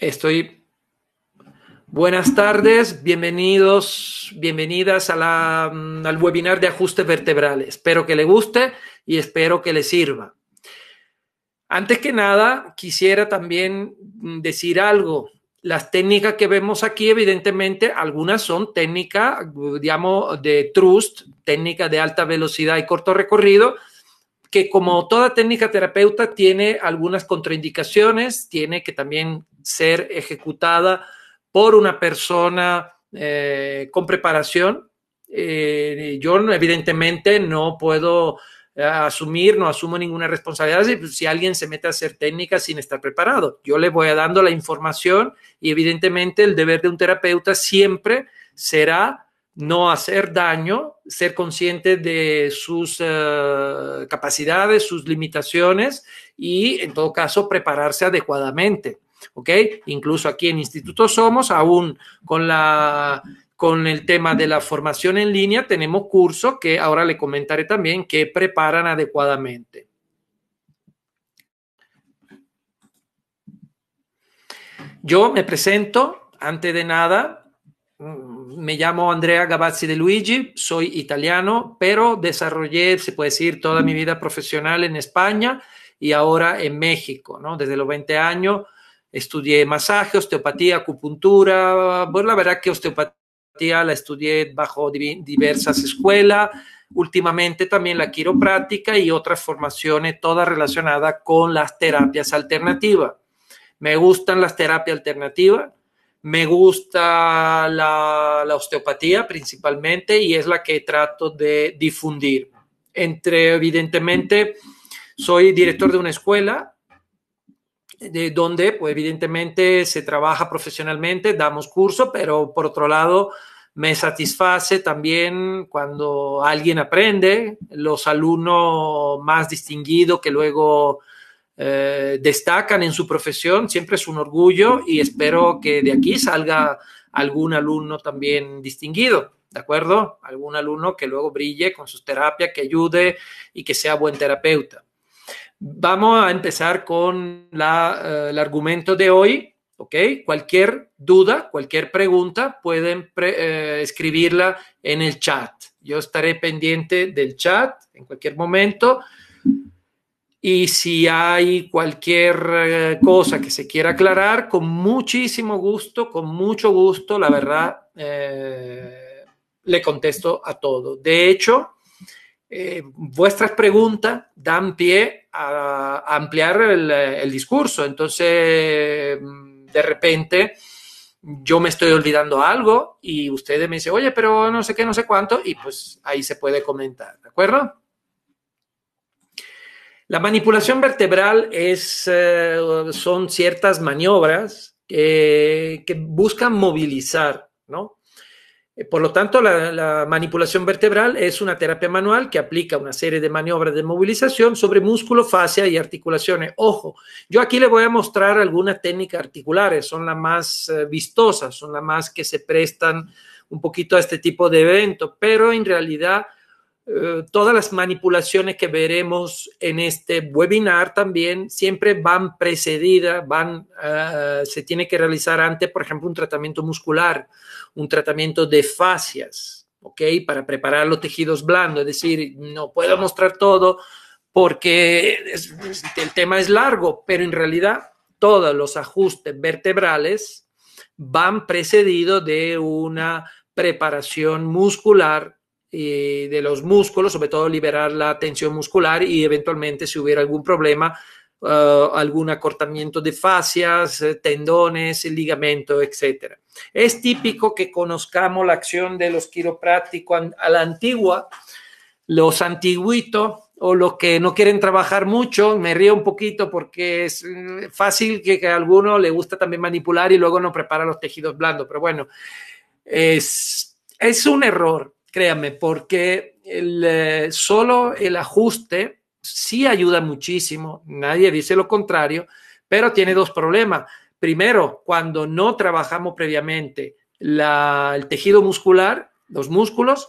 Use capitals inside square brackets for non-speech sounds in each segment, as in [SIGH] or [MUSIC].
Estoy. Buenas tardes, bienvenidos, bienvenidas mm, al webinar de ajustes vertebrales. Espero que le guste y espero que le sirva. Antes que nada, quisiera también mm, decir algo. Las técnicas que vemos aquí, evidentemente, algunas son técnicas, digamos, de trust, técnicas de alta velocidad y corto recorrido, que como toda técnica terapeuta tiene algunas contraindicaciones, tiene que también ser ejecutada por una persona eh, con preparación. Eh, yo evidentemente no puedo eh, asumir, no asumo ninguna responsabilidad si, alguien se mete a hacer técnica sin estar preparado. Yo le voy dando la información y evidentemente el deber de un terapeuta siempre será no hacer daño, ser consciente de sus capacidades, sus limitaciones y en todo caso prepararse adecuadamente. ¿ok? Incluso aquí en Instituto Somos, aún con la con el tema de la formación en línea, tenemos cursos que ahora le comentaré también que preparan adecuadamente. Yo me presento, antes de nada, mm, me llamo Andrea Gabazzi de Luigi, soy italiano, pero desarrollé, se puede decir, toda mi vida profesional en España y ahora en México, ¿no? Desde los 20 años estudié masaje, osteopatía, acupuntura, bueno, la verdad que osteopatía la estudié bajo diversas escuelas, últimamente también la quiropráctica y otras formaciones, todas relacionadas con las terapias alternativas. Me gustan las terapias alternativas, me gusta la, la osteopatía principalmente y es la que trato de difundir. Entre, evidentemente, soy director de una escuela de donde pues, evidentemente se trabaja profesionalmente, damos curso, pero por otro lado me satisface también cuando alguien aprende, los alumnos más distinguidos que luego eh, destacan en su profesión, siempre es un orgullo y espero que de aquí salga algún alumno también distinguido. ¿de acuerdo? Algún alumno que luego brille con sus terapias, que ayude y que sea buen terapeuta. Vamos a empezar con eh, el argumento de hoy, ¿ok? Cualquier duda, cualquier pregunta, pueden eh, escribirla en el chat. Yo estaré pendiente del chat en cualquier momento. Y si hay cualquier eh, cosa que se quiera aclarar, con muchísimo gusto, con mucho gusto, la verdad, le contesto a todo. De hecho, eh, vuestras preguntas dan pie a, ampliar el, eh, discurso. Entonces, mm, de repente, yo me estoy olvidando algo y ustedes me dicen, oye, pero no sé qué, no sé cuánto, y pues ahí se puede comentar, ¿de acuerdo? La manipulación vertebral es, eh, son ciertas maniobras que buscan movilizar, ¿no? Eh, por lo tanto, la, manipulación vertebral es una terapia manual que aplica una serie de maniobras de movilización sobre músculo, fascia y articulaciones. Ojo, yo aquí le voy a mostrar algunas técnicas articulares, son las más eh, vistosas, son las más que se prestan un poquito a este tipo de evento, pero en realidad eh, todas las manipulaciones que veremos en este webinar también siempre van precedidas, se tiene que realizar antes, por ejemplo, un tratamiento muscular un tratamiento de fascias, ¿ok? Para preparar los tejidos blandos, es decir, no puedo mostrar todo porque el tema es largo, pero en realidad todos los ajustes vertebrales van precedidos de una preparación muscular y eh, de los músculos, sobre todo liberar la tensión muscular y eventualmente si hubiera algún problema, eh, algún acortamiento de fascias, eh, tendones, ligamento, etc. Es típico que conozcamos la acción de los quiroprácticos a la antigua, los antiguitos o los que no quieren trabajar mucho, me río un poquito porque es mm, fácil que, a alguno le gusta también manipular y luego no prepara los tejidos blandos, pero bueno, es, un error, créanme, porque eh, solo el ajuste sí ayuda muchísimo, nadie dice lo contrario, pero tiene dos problemas. Primero, cuando no trabajamos previamente el tejido muscular, los músculos,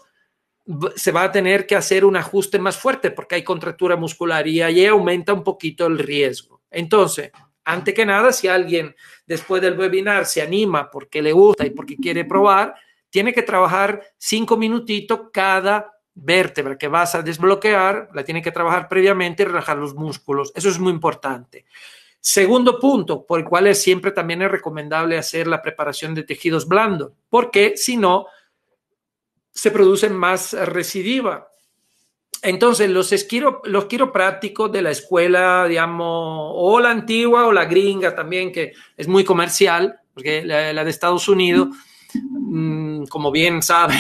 se va a tener que hacer un ajuste más fuerte porque hay contractura muscular y ahí aumenta un poquito el riesgo. Entonces, antes que nada, si alguien después del webinar se anima porque le gusta y porque quiere probar, tiene que trabajar cinco minutitos cada vértebra que vas a desbloquear, la tiene que trabajar previamente y relajar los músculos. Eso es muy importante. Segundo punto, por el cual es siempre también es recomendable hacer la preparación de tejidos blandos, porque si no, se produce más recidiva. Entonces, los, esquiro, los quiroprácticos de la escuela, digamos, o la antigua o la gringa también, que es muy comercial, porque la, la de Estados Unidos, mm, como bien saben,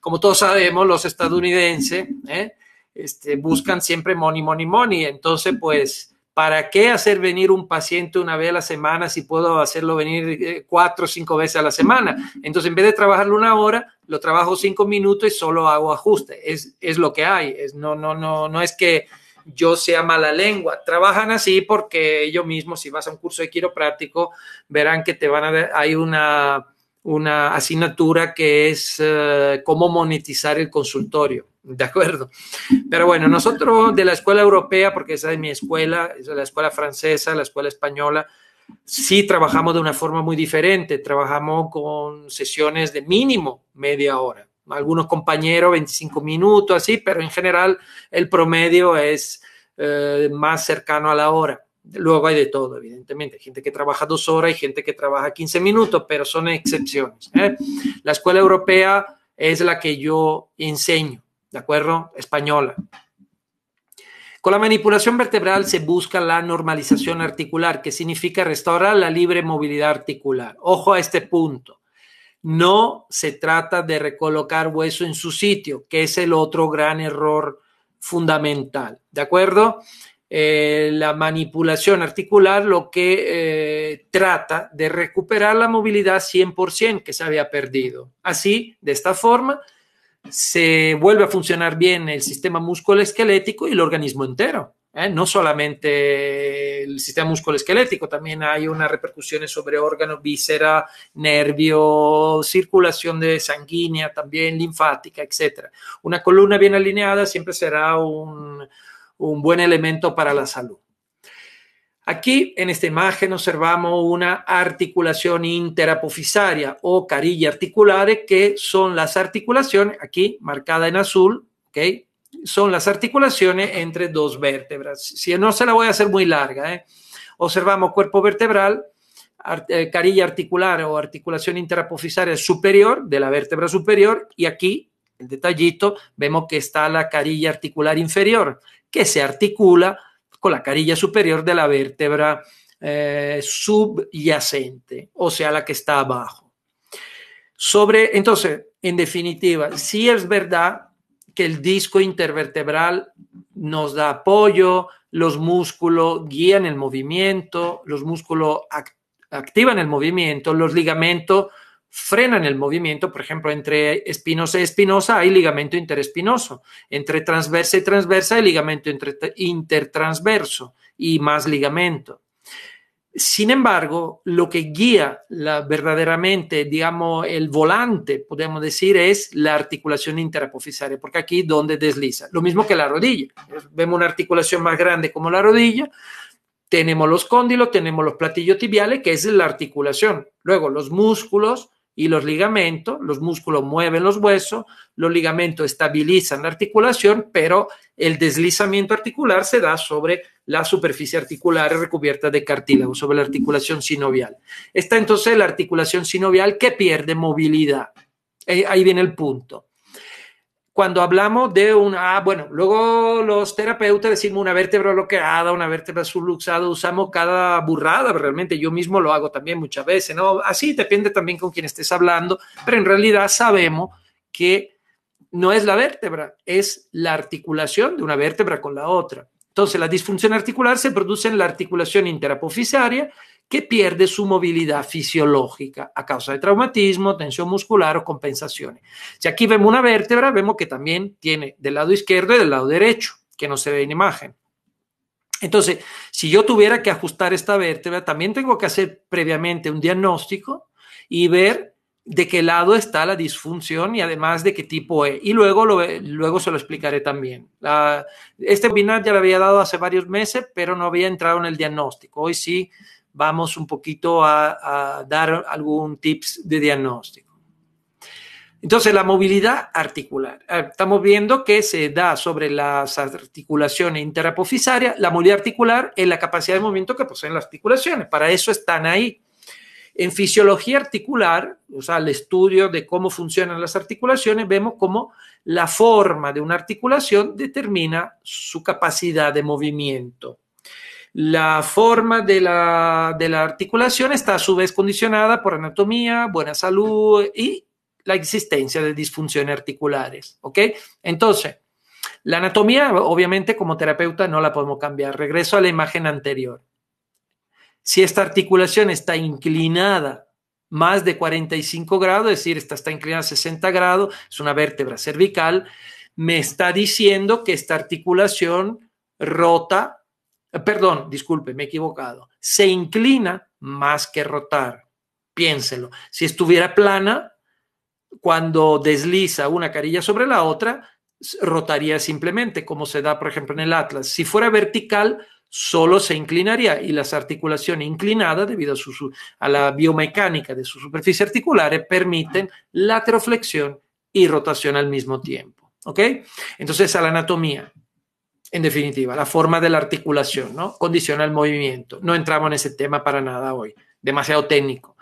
como todos sabemos, los estadounidenses ¿eh? este, buscan siempre money, money, money. Entonces, pues, ¿para qué hacer venir un paciente una vez a la semana si puedo hacerlo venir eh, cuatro o cinco veces a la semana? Entonces, en vez de trabajarlo una hora, lo trabajo cinco minutos y solo hago ajuste. Es, es lo que hay. Es, no, no, no, no es que yo sea mala lengua. Trabajan así porque ellos mismos, si vas a un curso de quiropráctico, verán que te van a hay una una asignatura que es eh, cómo monetizar el consultorio, ¿de acuerdo? Pero bueno, nosotros de la escuela europea, porque esa es mi escuela, es la escuela francesa, la escuela española, sí trabajamos de una forma muy diferente, trabajamos con sesiones de mínimo media hora, algunos compañeros 25 minutos, así, pero en general el promedio es eh, más cercano a la hora. Luego hay de todo, evidentemente. gente que trabaja dos horas y gente que trabaja 15 minutos, pero son excepciones. ¿eh? La escuela europea es la que yo enseño, ¿de acuerdo? Española. Con la manipulación vertebral se busca la normalización articular, que significa restaurar la libre movilidad articular. Ojo a este punto. No se trata de recolocar hueso en su sitio, que es el otro gran error fundamental. ¿De acuerdo? Eh, la manipulación articular lo que eh, trata de recuperar la movilidad 100% que se había perdido. Así, de esta forma, se vuelve a funcionar bien el sistema musculoesquelético y el organismo entero. ¿eh? No solamente el sistema musculoesquelético, también hay una repercusión sobre órganos, víscera, nervio, circulación de sanguínea, también linfática, etc. Una columna bien alineada siempre será un, un buen elemento para la salud. Aquí en esta imagen observamos una articulación interapofisaria o carilla articular, que son las articulaciones, aquí marcada en azul, son las articulaciones entre dos vértebras. Si no se la voy a hacer muy larga, ¿eh? observamos cuerpo vertebral, eh, carilla articular o articulación interapofisaria superior de la vértebra superior y aquí el detallito vemos que está la carilla articular inferior que se articula con la carilla superior de la vértebra eh, subyacente, o sea, la que está abajo. Sobre, entonces, en definitiva, sí es verdad que el disco intervertebral nos da apoyo, los músculos guían el movimiento, los músculos activan el movimiento, los ligamentos frenan el movimiento, por ejemplo, entre espinosa y espinosa hay ligamento interespinoso, entre transversa y transversa hay ligamento intertransverso y más ligamento. Sin embargo, lo que guía la, verdaderamente, digamos, el volante, podemos decir, es la articulación interapofisaria, porque aquí donde desliza. Lo mismo que la rodilla. Vemos una articulación más grande como la rodilla, tenemos los cóndilos, tenemos los platillos tibiales, que es la articulación. Luego los músculos, y los ligamentos, los músculos mueven los huesos, los ligamentos estabilizan la articulación, pero el deslizamiento articular se da sobre la superficie articular recubierta de cartílago, sobre la articulación sinovial. Está entonces la articulación sinovial que pierde movilidad. Eh, ahí viene el punto cuando hablamos de una, ah, bueno, luego los terapeutas decimos una vértebra bloqueada, una vértebra subluxada, usamos cada burrada, realmente yo mismo lo hago también muchas veces, ¿no? Así depende también con quién estés hablando, pero en realidad sabemos que no es la vértebra, es la articulación de una vértebra con la otra. Entonces, la disfunción articular se produce en la articulación interapofisaria que pierde su movilidad fisiológica a causa de traumatismo, tensión muscular o compensaciones. Si aquí vemos una vértebra, vemos que también tiene del lado izquierdo y del lado derecho, que no se ve en imagen. Entonces, si yo tuviera que ajustar esta vértebra, también tengo que hacer previamente un diagnóstico y ver de qué lado está la disfunción y además de qué tipo es. Y luego, lo, luego se lo explicaré también. La, este webinar ya lo había dado hace varios meses, pero no había entrado en el diagnóstico. Hoy sí vamos un poquito a, dar algún tips de diagnóstico. Entonces, la movilidad articular. Ah, estamos viendo que se da sobre las articulaciones interapofisarias. La movilidad articular es la capacidad de movimiento que poseen las articulaciones. Para eso están ahí. En fisiología articular, o sea, el estudio de cómo funcionan las articulaciones, vemos cómo la forma de una articulación determina su capacidad de movimiento. La forma de la, articulación está a su vez condicionada por anatomía, buena salud y la existencia de disfunciones articulares. ¿Ok? Entonces, la anatomía, obviamente, como terapeuta no la podemos cambiar. Regreso a la imagen anterior. Si esta articulación está inclinada más de 45 grados, es decir, esta está inclinada a 60 grados, es una vértebra cervical, me está diciendo que esta articulación rota eh, perdón, disculpe, me he equivocado, se inclina más que rotar. Piénselo. Si estuviera plana, cuando desliza una carilla sobre la otra, rotaría simplemente, como se da, por ejemplo, en el Atlas. Si fuera vertical, solo se inclinaría y las articulaciones inclinadas, debido a, a la biomecánica de su superficie articular, eh, permiten lateroflexión y rotación al mismo tiempo. ¿Ok? Entonces, a la anatomía en definitiva, la forma de la articulación, ¿no? Condiciona el movimiento. No entramos en ese tema para nada hoy, demasiado técnico.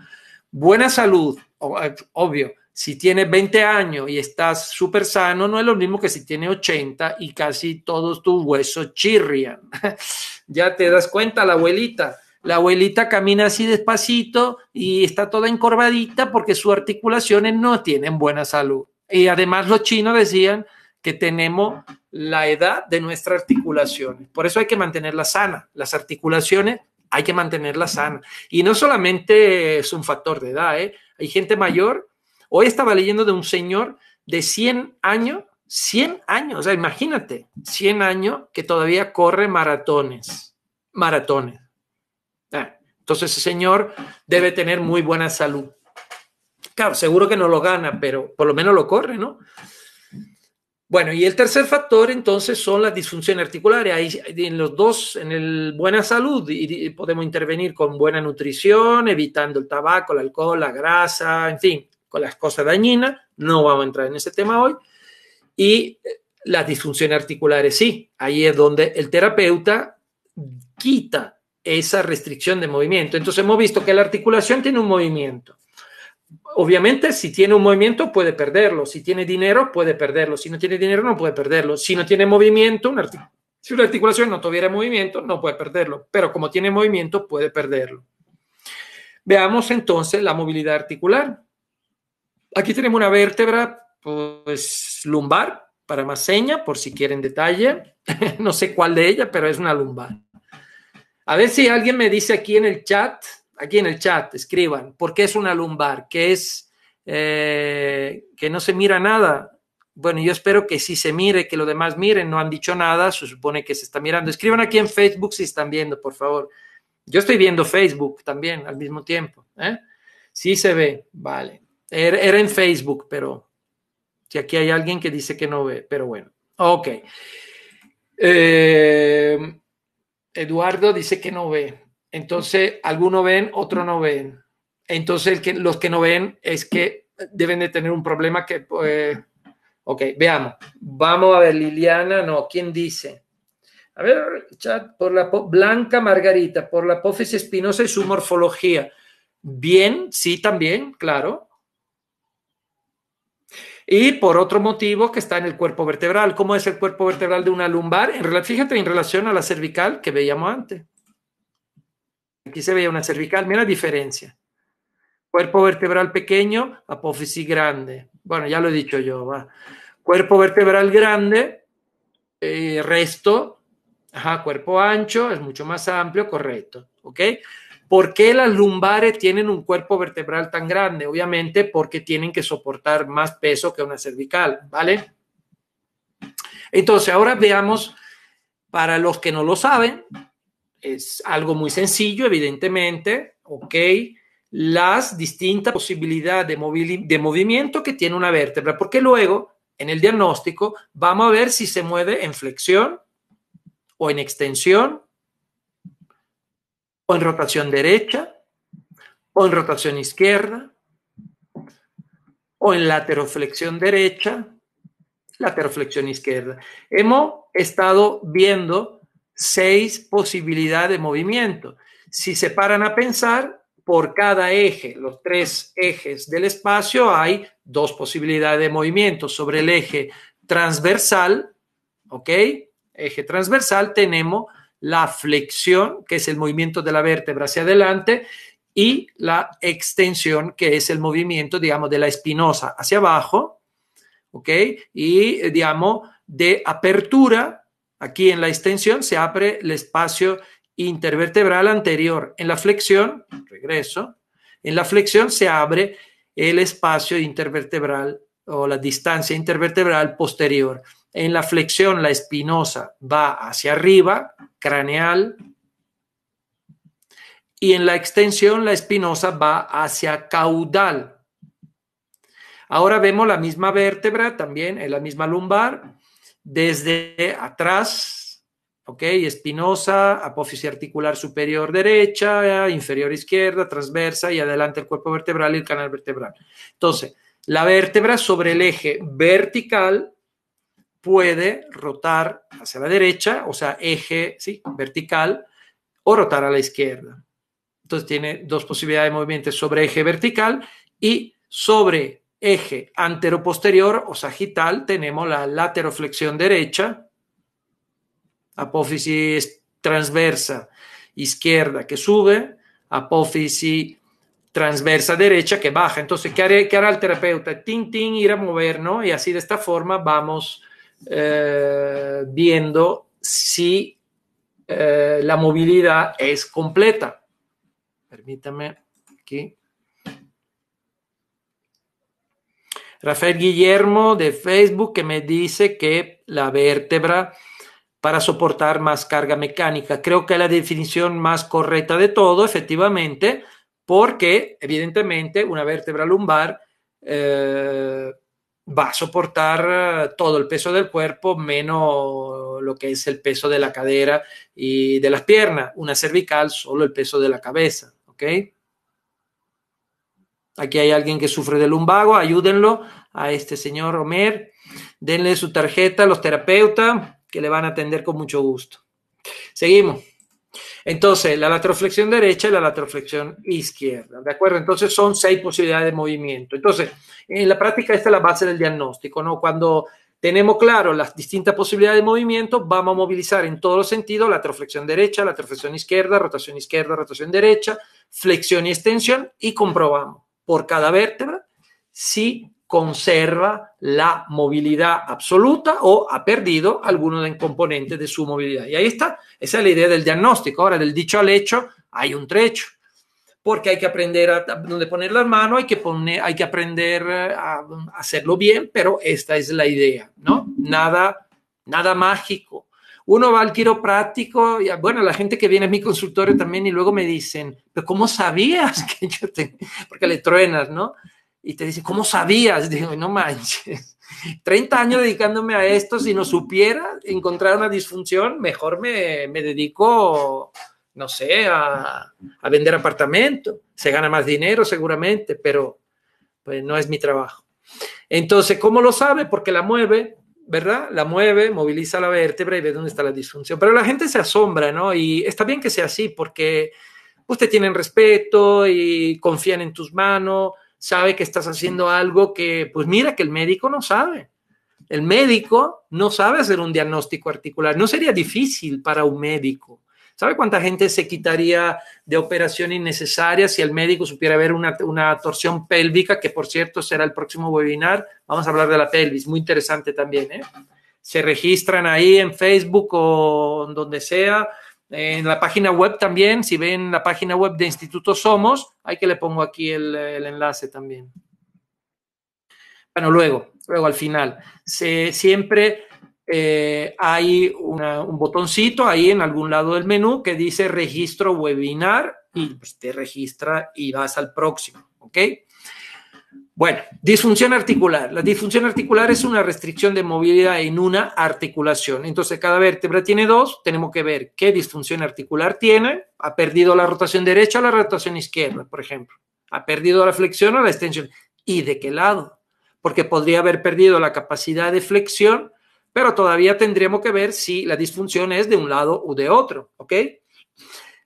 Buena salud, eh, obvio, si tienes 20 años y estás súper sano, no es lo mismo que si tienes 80 y casi todos tus huesos chirrian. [LAUGHS] ya te das cuenta, la abuelita. La abuelita camina así despacito y está toda encorvadita porque sus articulaciones no tienen buena salud. Y además los chinos decían que tenemos la edad de nuestras articulaciones. Por eso hay que mantenerla sana. Las articulaciones hay que mantenerla sana. Y no solamente es un factor de edad, ¿eh? hay gente mayor. Hoy estaba leyendo de un señor de 100 años, 100 años, o sea, imagínate, 100 años que todavía corre maratones, maratones. Ah, entonces ese señor debe tener muy buena salud. Claro, seguro que no lo gana, pero por lo menos lo corre, ¿no? Bueno, y el tercer factor entonces son las disfunciones articulares. Ahí, en los dos, en el buena salud, y podemos intervenir con buena nutrición, evitando el tabaco, el alcohol, la grasa, en fin, con las cosas dañinas. No vamos a entrar en ese tema hoy. Y eh, las disfunciones articulares, sí. Ahí es donde el terapeuta quita esa restricción de movimiento. Entonces hemos visto que la articulación tiene un movimiento obviamente, si tiene un movimiento, puede perderlo. Si tiene dinero, puede perderlo. Si no tiene dinero, no puede perderlo. Si no tiene movimiento, una si una articulación no tuviera movimiento, no puede perderlo. Pero como tiene movimiento, puede perderlo. Veamos entonces la movilidad articular. Aquí tenemos una vértebra pues, lumbar para más seña, por si quieren detalle. [LAUGHS] no sé cuál de ella, pero es una lumbar. A ver si alguien me dice aquí en el chat aquí en el chat, escriban, porque es una lumbar? que es eh, que no se mira nada? Bueno, yo espero que si se mire, que los demás miren, no han dicho nada, se supone que se está mirando. Escriban aquí en Facebook si están viendo, por favor. Yo estoy viendo Facebook también al mismo tiempo. ¿eh? Sí se ve, vale. Er, era, en Facebook, pero si aquí hay alguien que dice que no ve, pero bueno. Ok. Eh, Eduardo dice que no ve. Entonces, algunos ven, otros no ven. Entonces, los que no ven es que deben de tener un problema que... Pues, ok, veamos. Vamos a ver, Liliana, no, ¿quién dice? A ver, chat, por la Blanca Margarita, por la apófisis espinosa y su morfología. Bien, sí, también, claro. Y por otro motivo que está en el cuerpo vertebral. ¿Cómo es el cuerpo vertebral de una lumbar? En, fíjate en relación a la cervical que veíamos antes. Aquí se veía una cervical, mira la diferencia. Cuerpo vertebral pequeño, apófisis grande. Bueno, ya lo he dicho yo, va. Cuerpo vertebral grande, eh, resto, ajá, cuerpo ancho, es mucho más amplio, correcto, ¿ok? ¿Por qué las lumbares tienen un cuerpo vertebral tan grande? Obviamente porque tienen que soportar más peso que una cervical, ¿vale? Entonces, ahora veamos, para los que no lo saben, es algo muy sencillo, evidentemente, ¿ok? Las distintas posibilidades de, de movimiento que tiene una vértebra, porque luego en el diagnóstico vamos a ver si se mueve en flexión o en extensión o en rotación derecha o en rotación izquierda o en lateroflexión derecha, lateroflexión izquierda. Hemos estado viendo seis posibilidades de movimiento. Si se paran a pensar, por cada eje, los tres ejes del espacio, hay dos posibilidades de movimiento. Sobre el eje transversal, ¿ok? Eje transversal, tenemos la flexión, que es el movimiento de la vértebra hacia adelante, y la extensión, que es el movimiento, digamos, de la espinosa hacia abajo, ¿ok? Y, digamos, de apertura, Aquí en la extensión se abre el espacio intervertebral anterior. En la flexión, regreso, en la flexión se abre el espacio intervertebral o la distancia intervertebral posterior. En la flexión, la espinosa va hacia arriba, craneal, y en la extensión, la espinosa va hacia caudal. Ahora vemos la misma vértebra también en la misma lumbar, desde atrás, ¿ok? Espinosa, apófisis articular superior derecha, inferior izquierda, transversa y adelante el cuerpo vertebral y el canal vertebral. Entonces, la vértebra sobre el eje vertical puede rotar hacia la derecha, o sea, eje vertical, o rotar a la izquierda. Entonces tiene dos posibilidades de movimiento sobre eje vertical y sobre eje anteroposterior o sagital tenemos la lateroflexión derecha, apófisis transversa izquierda que sube, apófisis transversa derecha que baja. Entonces, ¿qué, hará el terapeuta? Tin, tin, ir a mover, ¿no? Y así de esta forma vamos eh, viendo si eh, la movilidad es completa. Permítame aquí. Rafael Guillermo de Facebook que me dice que la vértebra para soportar más carga mecánica. Creo que es la definición más correcta de todo, efectivamente, porque evidentemente una vértebra lumbar eh, va a soportar eh, todo el peso del cuerpo menos lo que es el peso de la cadera y de las piernas. Una cervical solo el peso de la cabeza, ¿ok? Aquí hay alguien que sufre de lumbago, ayúdenlo a este señor Omer, denle su tarjeta a los terapeutas que le van a atender con mucho gusto. Seguimos. Entonces, la latroflexión derecha y la latroflexión izquierda, ¿de acuerdo? Entonces son seis posibilidades de movimiento. Entonces, en la práctica esta es la base del diagnóstico, ¿no? Cuando tenemos claro las distintas posibilidades de movimiento, vamos a movilizar en todos los sentidos latroflexión derecha, latroflexión izquierda, rotación izquierda, rotación derecha, flexión y extensión y comprobamos por cada vértebra si conserva la movilidad absoluta o ha perdido alguno de los componentes de su movilidad. Y ahí está, esa es la idea del diagnóstico. Ahora, del dicho al hecho, hay un trecho, porque hay que aprender a dónde poner la mano hay que, hay que aprender eh, a hacerlo bien, pero esta es la idea, ¿no? Nada, nada mágico, uno va al quiropráctico, y, bueno, la gente que viene a mi consultorio también y luego me dicen, pero ¿cómo sabías que yo tengo Porque le truenas, ¿no? Y te dicen, ¿cómo sabías? Digo, no manches, 30 años dedicándome a esto, si no supiera encontrar una disfunción, mejor me, me dedico, no sé, a, a vender apartamento. Se gana más dinero seguramente, pero pues no es mi trabajo. Entonces, ¿cómo lo sabe? Porque la mueve, ¿verdad? La mueve, moviliza la vértebra y ve dónde está la disfunción. Pero la gente se asombra, ¿no? Y está bien que sea así porque usted tienen respeto y confían en tus manos, sabe que estás haciendo algo que, pues mira, que el médico no sabe. El médico no sabe hacer un diagnóstico articular. No sería difícil para un médico ¿Sabe cuánta gente se quitaría de operación innecesaria si el médico supiera ver una, torsión pélvica, que por cierto será el próximo webinar? Vamos a hablar de la pelvis, muy interesante también. ¿eh? Se registran ahí en Facebook o donde sea. En la página web también, si ven la página web de Instituto Somos, hay que le pongo aquí el, el enlace también. Bueno, luego, luego al final. Se, siempre eh, hay un botoncito ahí en algún lado del menú que dice registro webinar y pues, te registra y vas al próximo, ¿ok? Bueno, disfunción articular. La disfunción articular es una restricción de movilidad en una articulación. Entonces, cada vértebra tiene dos, tenemos que ver qué disfunción articular tiene. Ha perdido la rotación derecha o la rotación izquierda, por ejemplo. Ha perdido la flexión o la extensión. ¿Y de qué lado? Porque podría haber perdido la capacidad de flexión pero todavía tendríamos que ver si la disfunción es de un lado o de otro, ¿ok?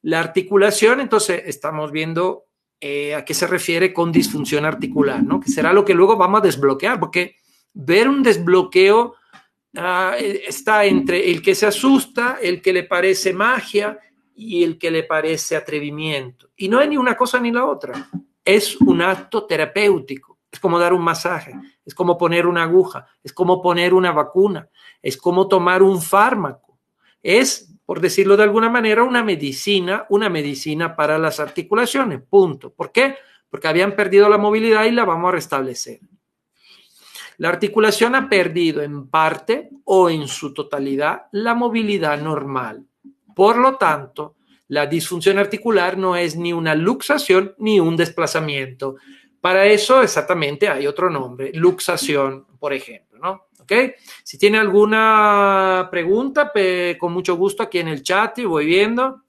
La articulación, entonces, estamos viendo eh, a qué se refiere con disfunción articular, ¿no? Que será lo que luego vamos a desbloquear, porque ver un desbloqueo ah, eh, está entre el que se asusta, el que le parece magia y el que le parece atrevimiento. Y no es ni una cosa ni la otra, es un acto terapéutico es como dar un masaje, es como poner una aguja, es como poner una vacuna, es como tomar un fármaco. Es, por decirlo de alguna manera, una medicina, una medicina para las articulaciones, punto. ¿Por qué? Porque habían perdido la movilidad y la vamos a restablecer. La articulación ha perdido en parte o en su totalidad la movilidad normal. Por lo tanto, la disfunción articular no es ni una luxación ni un desplazamiento. Para eso exactamente hay otro nombre, luxación, por ejemplo, ¿no? ¿Ok? Si tiene alguna pregunta, con mucho gusto aquí en el chat y voy viendo.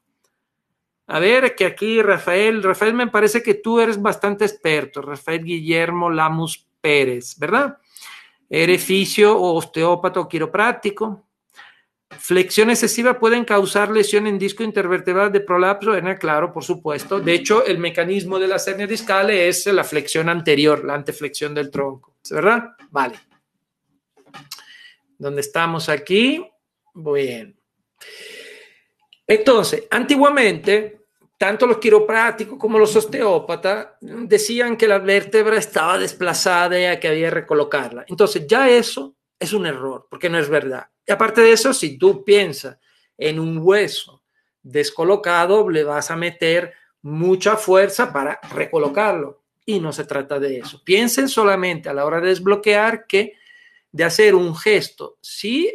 A ver, que aquí Rafael, Rafael me parece que tú eres bastante experto, Rafael Guillermo Lamus Pérez, ¿verdad? Eres fisio o osteópata o quiropráctico. Flexión excesiva puede causar lesión en disco intervertebral de prolapso, hernia, claro, por supuesto. De hecho, el mecanismo de la hernias discal es la flexión anterior, la anteflexión del tronco, ¿verdad? Vale. ¿Dónde estamos aquí? Bien. Entonces, antiguamente, tanto los quiropráticos como los osteópatas decían que la vértebra estaba desplazada y que había que recolocarla. Entonces, ya eso es un error, porque no es verdad. Y aparte de eso, si tú piensas en un hueso descolocado, le vas a meter mucha fuerza para recolocarlo. Y no se trata de eso. Piensen solamente a la hora de desbloquear que de hacer un gesto, sí,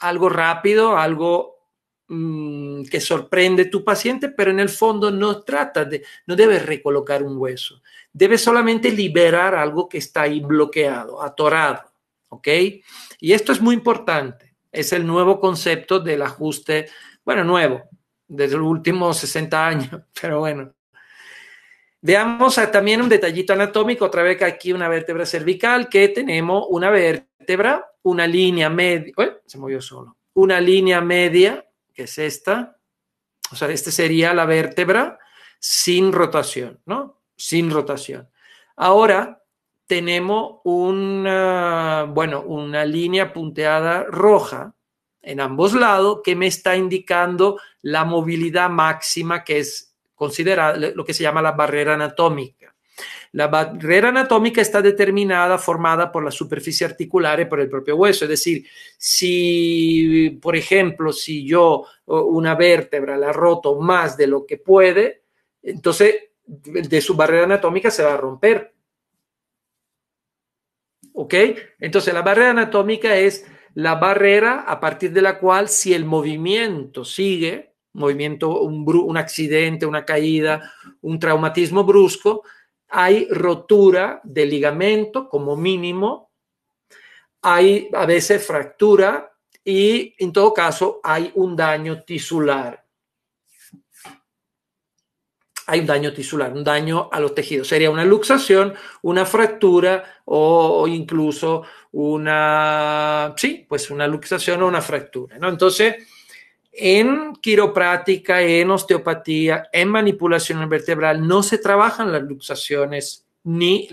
algo rápido, algo mm, que sorprende a tu paciente, pero en el fondo no trata de, no debes recolocar un hueso, debes solamente liberar algo que está ahí bloqueado, atorado, ¿ok? Y esto es muy importante es el nuevo concepto del ajuste, bueno, nuevo, desde los últimos 60 años, [LAUGHS] pero bueno. Veamos también un detallito anatómico, otra vez que aquí una vértebra cervical, que tenemos una vértebra, una línea media, se movió solo, una línea media, que es esta, o sea, esta sería la vértebra sin rotación, ¿no? Sin rotación. Ahora, tenemos una, bueno, una línea punteada roja en ambos lados que me está indicando la movilidad máxima que es considerada lo que se llama la barrera anatómica. La barrera anatómica está determinada, formada por la superficie articular y por el propio hueso. Es decir, si, por ejemplo, si yo una vértebra la roto más de lo que puede, entonces de su barrera anatómica se va a romper entonces la barrera anatómica es la barrera a partir de la cual si el movimiento sigue, movimiento, un, un accidente, una caída, un traumatismo brusco, hay rotura del ligamento como mínimo, hay a veces fractura y en todo caso hay un daño tisular hay un daño tisular, un daño a los tejidos. Sería una luxación, una fractura o, incluso una, sí, pues una luxación o una fractura. ¿no? Entonces, en quiropráctica, en osteopatía, en manipulación vertebral, no se trabajan las luxaciones ni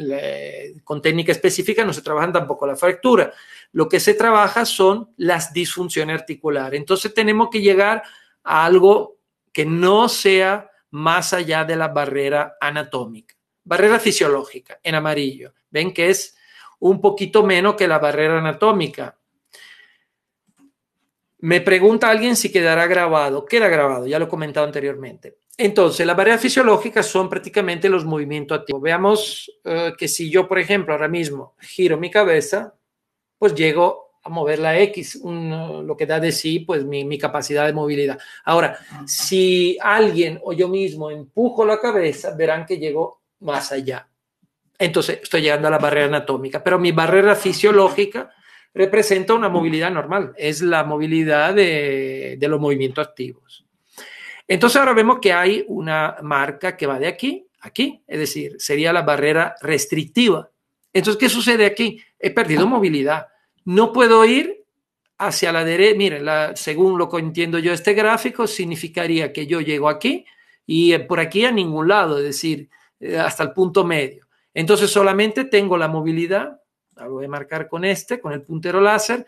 con técnica específica, no se trabajan tampoco la fractura. Lo que se trabaja son las disfunciones articulares. Entonces tenemos que llegar a algo que no sea más allá de la barrera anatómica. Barrera fisiológica, en amarillo. Ven que es un poquito menos que la barrera anatómica. Me pregunta alguien si quedará grabado. Queda grabado, ya lo he comentado anteriormente. Entonces, las barreras fisiológicas son prácticamente los movimientos activos. Veamos eh, que si yo, por ejemplo, ahora mismo giro mi cabeza, pues llego a mover la X, lo que da de sí, pues mi, capacidad de movilidad. Ahora, si alguien o yo mismo empujo la cabeza, verán que llego más allá. Entonces, estoy llegando a la barrera anatómica, pero mi barrera fisiológica representa una movilidad normal, es la movilidad de, de los movimientos activos. Entonces, ahora vemos que hay una marca que va de aquí aquí, es decir, sería la barrera restrictiva. Entonces, ¿qué sucede aquí? He perdido movilidad no puedo ir hacia la derecha. Miren, la, según lo que entiendo yo, este gráfico significaría que yo llego aquí y eh, por aquí a ningún lado, es decir, eh, hasta el punto medio. Entonces solamente tengo la movilidad, la voy a marcar con este, con el puntero láser.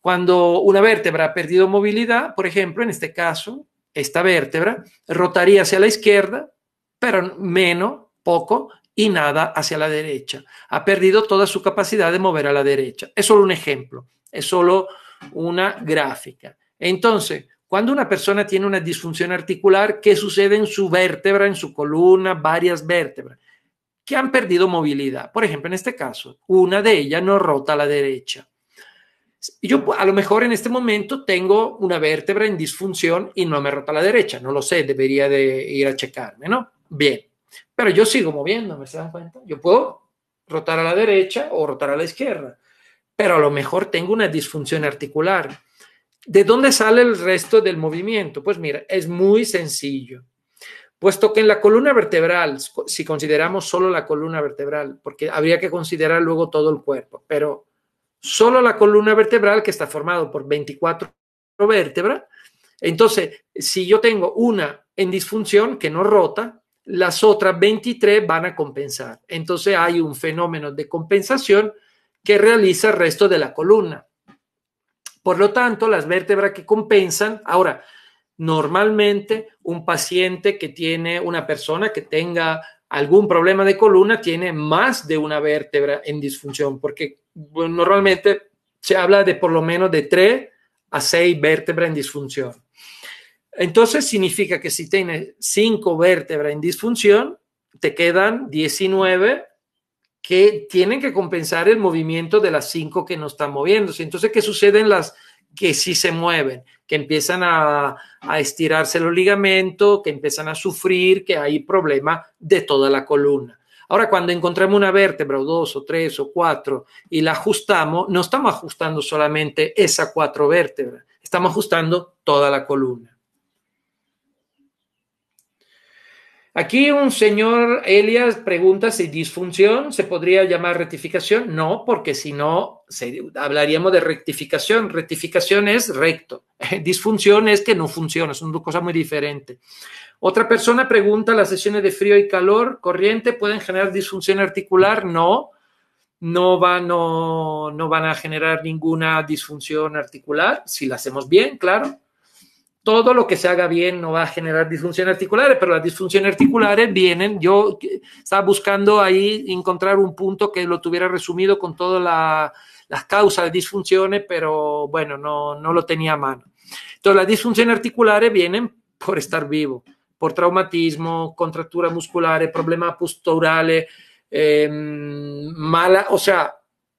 Cuando una vértebra ha perdido movilidad, por ejemplo, en este caso, esta vértebra rotaría hacia la izquierda, pero menos, poco, y nada hacia la derecha. Ha perdido toda su capacidad de mover a la derecha. Es solo un ejemplo, es solo una gráfica. Entonces, cuando una persona tiene una disfunción articular, ¿qué sucede en su vértebra, en su columna, varias vértebras? Que han perdido movilidad. Por ejemplo, en este caso, una de ellas no rota a la derecha. Yo a lo mejor en este momento tengo una vértebra en disfunción y no me rota a la derecha, no lo sé, debería de ir a checarme, ¿no? Bien, pero yo sigo moviéndome, ¿se dan cuenta? Yo puedo rotar a la derecha o rotar a la izquierda, pero a lo mejor tengo una disfunción articular. ¿De dónde sale el resto del movimiento? Pues mira, es muy sencillo. Puesto que en la columna vertebral, si consideramos solo la columna vertebral, porque habría que considerar luego todo el cuerpo, pero solo la columna vertebral que está formada por 24 vértebras, entonces si yo tengo una en disfunción que no rota, las otras 23 van a compensar. Entonces hay un fenómeno de compensación que realiza el resto de la columna. Por lo tanto, las vértebras que compensan, ahora, normalmente un paciente que tiene, una persona que tenga algún problema de columna, tiene más de una vértebra en disfunción, porque normalmente se habla de por lo menos de 3 a 6 vértebras en disfunción. Entonces significa que si tienes cinco vértebras en disfunción, te quedan 19 que tienen que compensar el movimiento de las cinco que no están moviéndose. Entonces, ¿qué sucede en las que sí se mueven? Que empiezan a, a estirarse los ligamentos, que empiezan a sufrir, que hay problema de toda la columna. Ahora, cuando encontramos una vértebra o dos o tres o cuatro y la ajustamos, no estamos ajustando solamente esa cuatro vértebras, estamos ajustando toda la columna. Aquí un señor Elias pregunta si disfunción se podría llamar rectificación. No, porque si no, hablaríamos de rectificación. Rectificación es recto. [LAUGHS] Disfunción es que no funciona, son dos cosa muy diferente. Otra persona pregunta, ¿las sesiones de frío y calor corriente pueden generar disfunción articular? No, no, van, no, no van a generar ninguna disfunción articular, si la hacemos bien, claro todo lo que se haga bien no va a generar disfunciones articulares, pero las disfunciones articulares vienen. Yo estaba buscando ahí encontrar un punto que lo tuviera resumido con todas las causas de disfunciones, pero bueno, no, no lo tenía a mano. Entonces, las disfunciones articulares vienen por estar vivo, por traumatismo, contractura muscular, problemas posturales, eh, mala, o sea,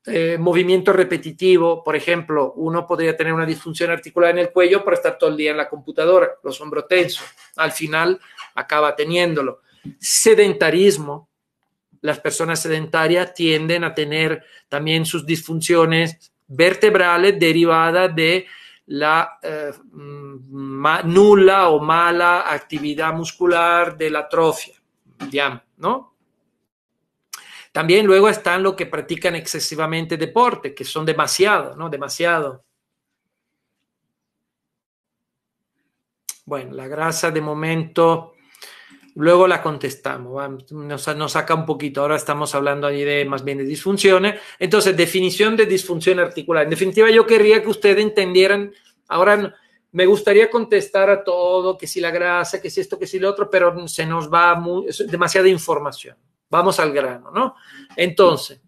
eh, movimiento repetitivo, por ejemplo, uno podría tener una disfunción articular en el cuello por estar todo el día en la computadora, los hombros tensos, al final acaba teniéndolo. Sedentarismo, las personas sedentarias tienden a tener también sus disfunciones vertebrales derivadas de la eh, mm, nula o mala actividad muscular de la atrofia, ¿no? También luego están los que practican excesivamente deporte, que son demasiado, ¿no? Demasiado. Bueno, la grasa de momento, luego la contestamos, nos, saca un poquito, ahora estamos hablando allí de más bien de disfunciones. Entonces, definición de disfunción articular. En definitiva, yo querría que ustedes entendieran, ahora me gustaría contestar a todo, que si la grasa, que si esto, que si lo otro, pero se nos va demasiada información. Vamos al grano, ¿no? Entonces,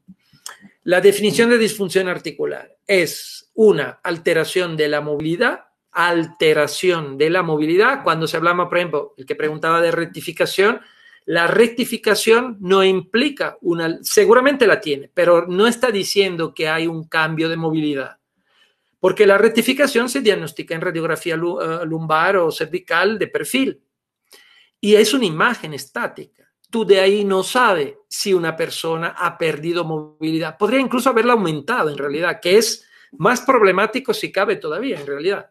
la definición de disfunción articular es una alteración de la movilidad, alteración de la movilidad, cuando se hablaba, por ejemplo, el que preguntaba de rectificación, la rectificación no implica una, seguramente la tiene, pero no está diciendo que hay un cambio de movilidad. Porque la rectificación se diagnostica en radiografía eh, lumbar o cervical de perfil. Y es una imagen estática tú de ahí no sabes si una persona ha perdido movilidad. Podría incluso haberla aumentado en realidad, que es más problemático si cabe todavía en realidad.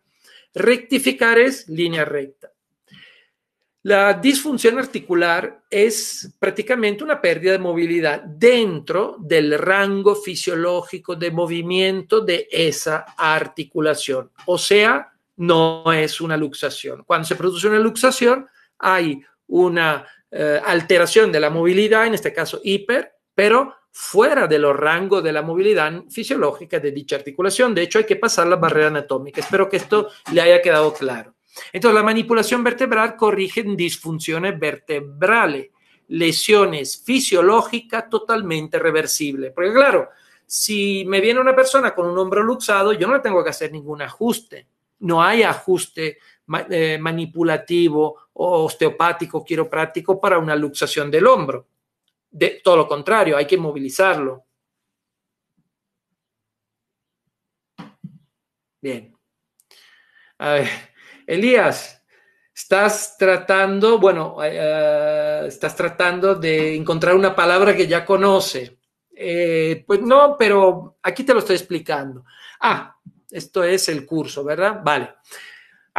Rectificar es línea recta. La disfunción articular es prácticamente una pérdida de movilidad dentro del rango fisiológico de movimiento de esa articulación. O sea, no es una luxación. Cuando se produce una luxación, hay una eh, alteración de la movilidad, en este caso hiper, pero fuera de los rangos de la movilidad fisiológica de dicha articulación. De hecho, hay que pasar la barrera anatómica. Espero que esto le haya quedado claro. Entonces, la manipulación vertebral corrige disfunciones vertebrales, lesiones fisiológicas totalmente reversibles. Porque claro, si me viene una persona con un hombro luxado, yo no le tengo que hacer ningún ajuste. No hay ajuste eh, manipulativo o osteopático, quiropráctico para una luxación del hombro. De todo lo contrario, hay que movilizarlo. Bien. Elías, estás tratando, bueno, eh, eh, estás tratando de encontrar una palabra que ya conoce. pues no, pero aquí te lo estoy explicando. Ah, esto es el curso, ¿verdad? Vale.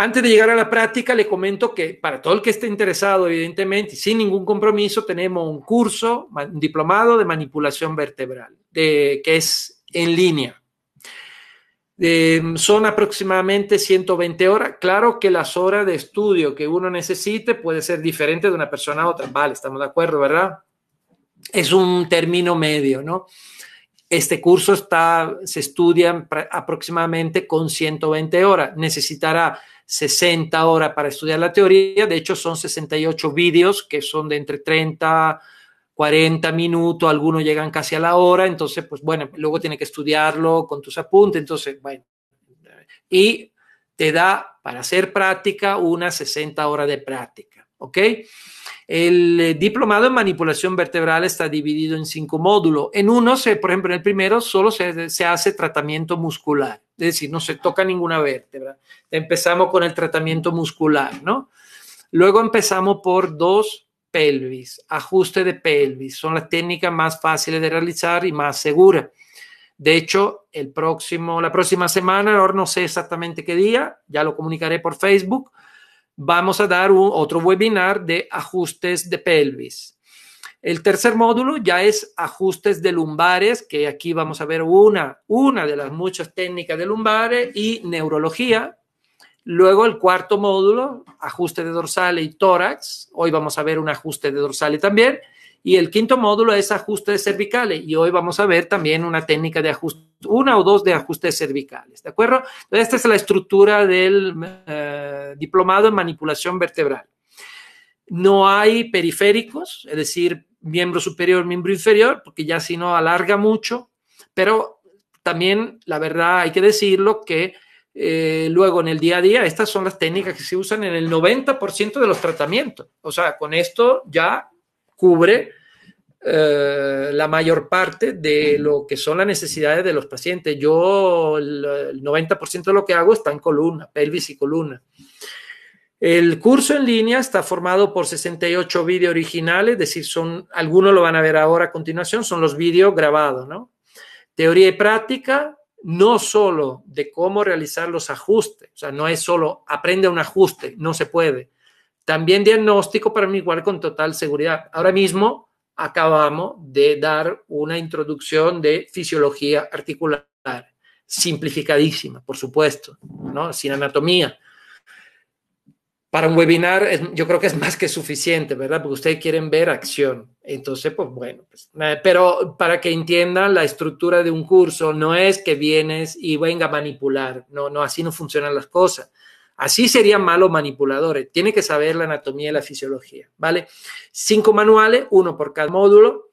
Antes de llegar a la práctica, le comento que para todo el que esté interesado, evidentemente, sin ningún compromiso, tenemos un curso, un diplomado de manipulación vertebral, que es en línea. son aproximadamente 120 horas. Claro que las horas de estudio que uno necesite puede ser diferente de una persona a otra. Vale, estamos de acuerdo, ¿verdad? Es un término medio, ¿no? Este curso está, se estudia aproximadamente con 120 horas. Necesitará 60 horas para estudiar la teoría, de hecho son 68 vídeos que son de entre 30, 40 minutos, algunos llegan casi a la hora, entonces, pues bueno, luego tiene que estudiarlo con tus apuntes, entonces, bueno, y te da para hacer práctica unas 60 horas de práctica, ¿ok? El eh, diplomado en manipulación vertebral está dividido en cinco módulos. En uno, por ejemplo, en el primero solo se hace tratamiento muscular es decir, no se toca ninguna vértebra. Empezamos con el tratamiento muscular, ¿no? Luego empezamos por dos pelvis, ajuste de pelvis. Son las técnicas más fáciles de realizar y más seguras. De hecho, el próximo, la próxima semana, ahora no sé exactamente qué día, ya lo comunicaré por Facebook, vamos a dar otro webinar de ajustes de pelvis. El tercer módulo ya es ajustes de lumbares, que aquí vamos a ver una, una de las muchas técnicas de lumbares y neurología. Luego el cuarto módulo, ajuste de dorsales y tórax. Hoy vamos a ver un ajuste de dorsales también. Y el quinto módulo es ajuste de cervicales. Y hoy vamos a ver también una técnica de ajuste, una o dos de ajustes cervicales. ¿De acuerdo? Esta es la estructura del eh, diplomado en manipulación vertebral. No hay periféricos, es decir, miembro superior, miembro inferior, porque ya si no alarga mucho, pero también la verdad hay que decirlo que eh, luego en el día a día estas son las técnicas que se usan en el 90% de los tratamientos. O sea, con esto ya cubre eh, la mayor parte de lo que son las necesidades de los pacientes. Yo el, el 90% de lo que hago está en columna, pelvis y columna. El curso en línea está formado por 68 vídeos originales, es decir, son, algunos lo van a ver ahora a continuación, son los vídeos grabados, ¿no? Teoría y práctica, no solo de cómo realizar los ajustes, o sea, no es solo aprende un ajuste, no se puede. También diagnóstico para igual con total seguridad. Ahora mismo acabamos de dar una introducción de fisiología articular, simplificadísima, por supuesto, ¿no? Sin anatomía para un webinar yo creo que es más que suficiente, ¿verdad? Porque ustedes quieren ver acción. Entonces, pues bueno, pues, pero para que entiendan la estructura de un curso, no es que vienes y venga a manipular, no, no, así no funcionan las cosas. Así serían malos manipuladores. Tiene que saber la anatomía y la fisiología, ¿vale? Cinco manuales, uno por cada módulo.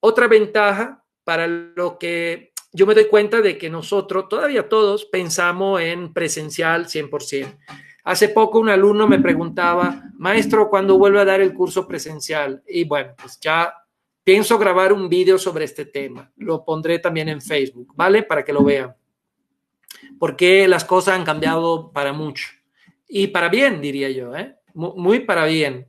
Otra ventaja para lo que yo me doy cuenta de que nosotros, todavía todos, pensamos en presencial 100%. Hace poco un alumno me preguntaba, maestro, ¿cuándo vuelve a dar el curso presencial? Y bueno, pues ya pienso grabar un vídeo sobre este tema. Lo pondré también en Facebook, ¿vale? Para que lo vean. Porque las cosas han cambiado para mucho. Y para bien, diría yo, ¿eh? Muy para bien.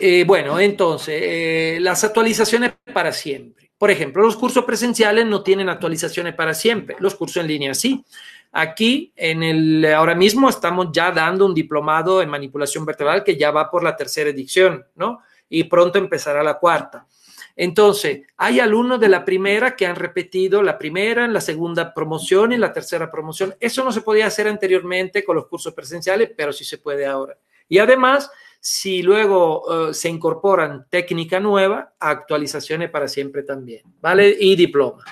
Eh, bueno, entonces, eh, las actualizaciones para siempre. Por ejemplo, los cursos presenciales no tienen actualizaciones para siempre, los cursos en línea sí. Aquí, en el, ahora mismo estamos ya dando un diplomado en manipulación vertebral que ya va por la tercera edición, ¿no? Y pronto empezará la cuarta. Entonces, hay alumnos de la primera que han repetido la primera, en la segunda promoción y la tercera promoción. Eso no se podía hacer anteriormente con los cursos presenciales, pero sí se puede ahora. Y además, si luego eh, se incorporan técnica nueva, actualizaciones para siempre también, ¿vale? Y diploma.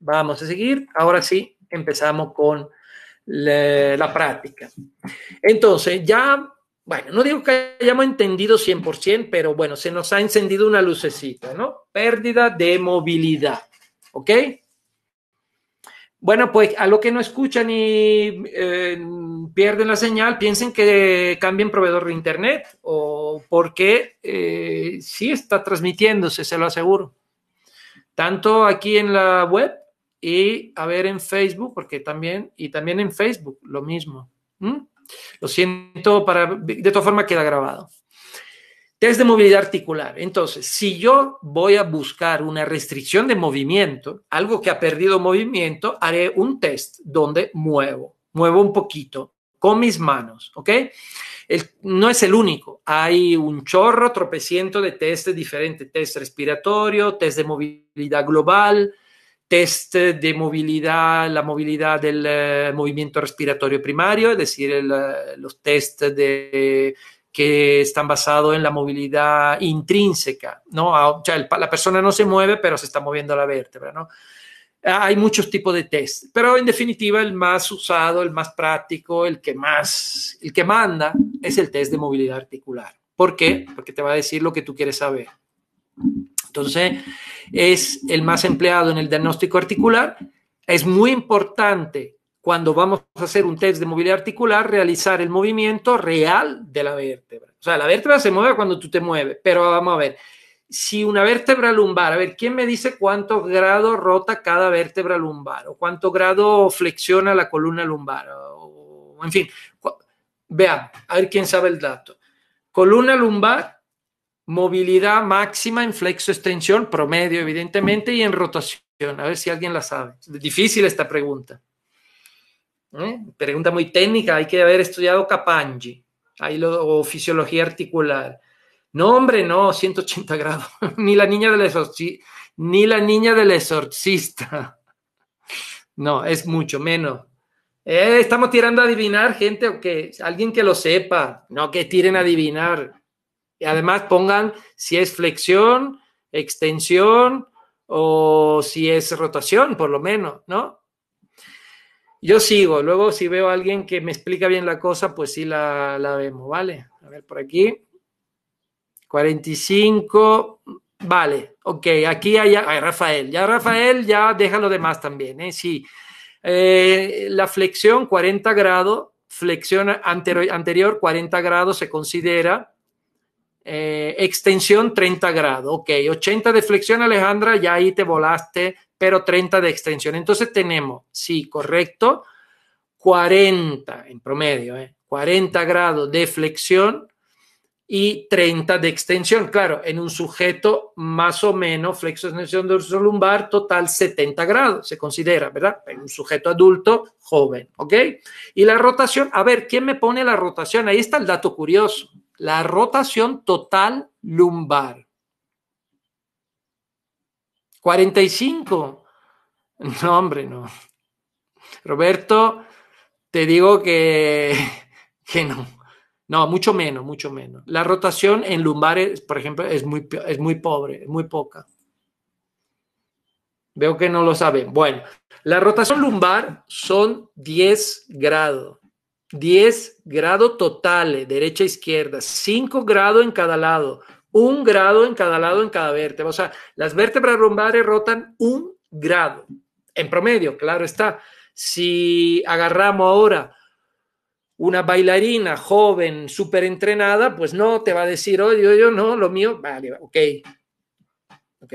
Vamos a seguir. Ahora sí, empezamos con la, práctica. Entonces, ya, bueno, no digo que hayamos entendido 100%, pero bueno, se nos ha encendido una lucecita, ¿no? Pérdida de movilidad, ¿ok? Bueno, pues a lo que no escuchan y eh, pierden la señal, piensen que cambien proveedor de internet o porque eh, sí está transmitiéndose, se lo aseguro. Tanto aquí en la web y a ver en Facebook, porque también, y también en Facebook, lo mismo. Lo siento, para, de todas formas queda grabado. Test de movilidad articular. Entonces, si yo voy a buscar una restricción de movimiento, algo que ha perdido movimiento, haré un test donde muevo, muevo un poquito con mis manos, ¿ok? no es el único. Hay un chorro tropeciento de test diferentes, test respiratorio, test de movilidad global, test de movilidad, la movilidad del eh, movimiento respiratorio primario, es decir, eh, los test de, que están basados en la movilidad intrínseca, ¿no? Ah, la persona no se mueve, pero se está moviendo la vértebra, ¿no? Ah, hay muchos tipos de test, pero en definitiva el más usado, el más práctico, el que más, el que manda es el test de movilidad articular. ¿Por qué? Porque te va a decir lo que tú quieres saber. Entonces, es el más empleado en el diagnóstico articular. Es muy importante cuando vamos a hacer un test de movilidad articular realizar el movimiento real de la vértebra. O sea, la vértebra se mueve cuando tú te mueves, pero vamos a ver. Si una vértebra lumbar, a ver, ¿quién me dice cuánto grado rota cada vértebra lumbar? ¿O cuánto grado flexiona la columna lumbar? en fin, veamos, a ver quién sabe el dato. Columna lumbar movilidad máxima en flexo-extensión, promedio evidentemente, y en rotación. A ver si alguien la sabe. Difícil esta pregunta. ¿eh? Pregunta muy técnica, hay que haber estudiado Capangi ahí lo, o fisiología articular. No, hombre, no, 180 grados. [LAUGHS] ni, la niña del ni la niña del exorcista. no, es mucho menos. Eh, estamos tirando a adivinar, gente, que alguien que lo sepa, no que tiren a adivinar. Y además pongan si es flexión, extensión o si es rotación, por lo menos, ¿no? Yo sigo, luego si veo a alguien que me explica bien la cosa, pues sí la, vemos, ¿vale? A ver, por aquí. 45, vale, ok, aquí hay, Rafael, ya Rafael, ya deja lo demás también, ¿eh? Sí, eh, la flexión 40 grados, flexión anterior 40 grados se considera eh, extensión 30 grados, ok, 80 de flexión Alejandra, ya ahí te volaste, pero 30 de extensión. Entonces tenemos, sí, correcto, 40 en promedio, 40 eh, grados de flexión y 30 de extensión. Claro, en un sujeto más o menos flexión dorso lumbar total 70 grados, se considera, ¿verdad? En un sujeto adulto joven, ¿ok? Y la rotación, a ver, ¿quién me pone la rotación? Ahí está el dato curioso la rotación total lumbar. 45. No, hombre, no. Roberto, te digo que, que no. No, mucho menos, mucho menos. La rotación en lumbares, por ejemplo, es muy, es muy pobre, es muy poca. Veo que no lo saben. Bueno, la rotación lumbar son 10 grados. 10 grados totales eh, derecha izquierda, 5 grados en cada lado, 1 grado en cada lado en cada vértebra. O sea, las vértebras lumbares rotan un grado en promedio, claro está. Si agarramos ahora una bailarina joven, súper entrenada, pues no te va a decir, oye, yo, no, lo mío, vale, ok, ok.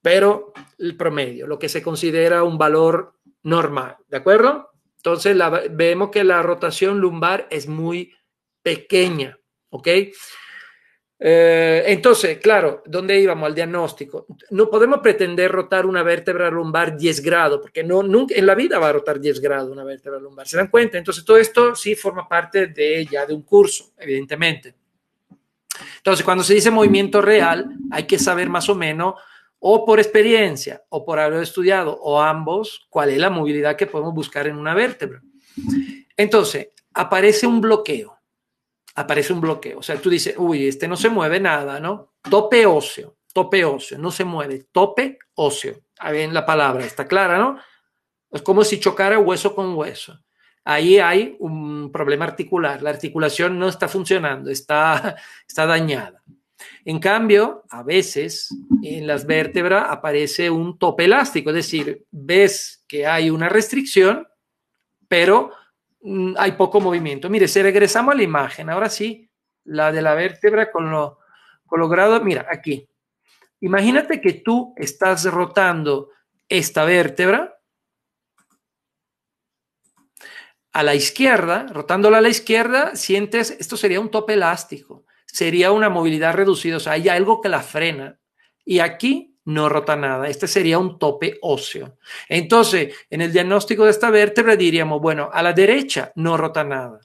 Pero el promedio, lo que se considera un valor normal, ¿de acuerdo? Entonces vemos que la rotación lumbar es muy pequeña, ¿ok? Eh, entonces, claro, ¿dónde íbamos al diagnóstico? No podemos pretender rotar una vértebra lumbar 10 grados, porque no, nunca en la vida va a rotar 10 grados una vértebra lumbar, ¿se dan cuenta? Entonces, todo esto sí forma parte de ya de un curso, evidentemente. Entonces, cuando se dice movimiento real, hay que saber más o menos o por experiencia, o por haber estudiado, o ambos, cuál es la movilidad que podemos buscar en una vértebra. Entonces, aparece un bloqueo, aparece un bloqueo. O sea, tú dices, uy, este no se mueve nada, ¿no? Tope óseo, tope óseo, no se mueve, tope óseo. Ahí ver, la palabra, está clara, ¿no? Es como si chocara hueso con hueso. Ahí hay un problema articular, la articulación no está funcionando, está, [LAUGHS] está dañada. En cambio, a veces en las vértebras aparece un tope elástico, es decir, ves que hay una restricción, pero mm, hay poco movimiento. Mire, si regresamos a la imagen, ahora sí, la de la vértebra con lo, con grado, mira, aquí. Imagínate que tú estás rotando esta vértebra a la izquierda, rotándola a la izquierda, sientes, esto sería un tope elástico sería una movilidad reducida, o sea, hay algo que la frena. Y aquí no rota nada. Este sería un tope óseo. Entonces, en el diagnóstico de esta vértebra diríamos, bueno, a la derecha no rota nada.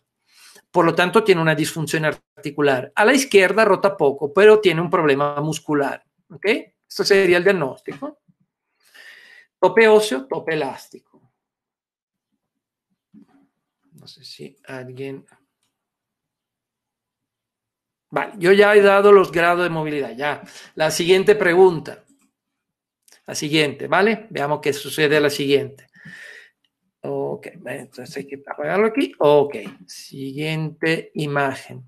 Por lo tanto, tiene una disfunción articular. A la izquierda rota poco, pero tiene un problema muscular. ¿Ok? Esto sería el diagnóstico. Tope óseo, tope elástico. No sé si alguien... Vale, yo ya he dado los grados de movilidad, ya. La siguiente pregunta. La siguiente, ¿vale? Veamos qué sucede a la siguiente. Ok, entonces hay que apagarlo aquí. Ok, siguiente imagen.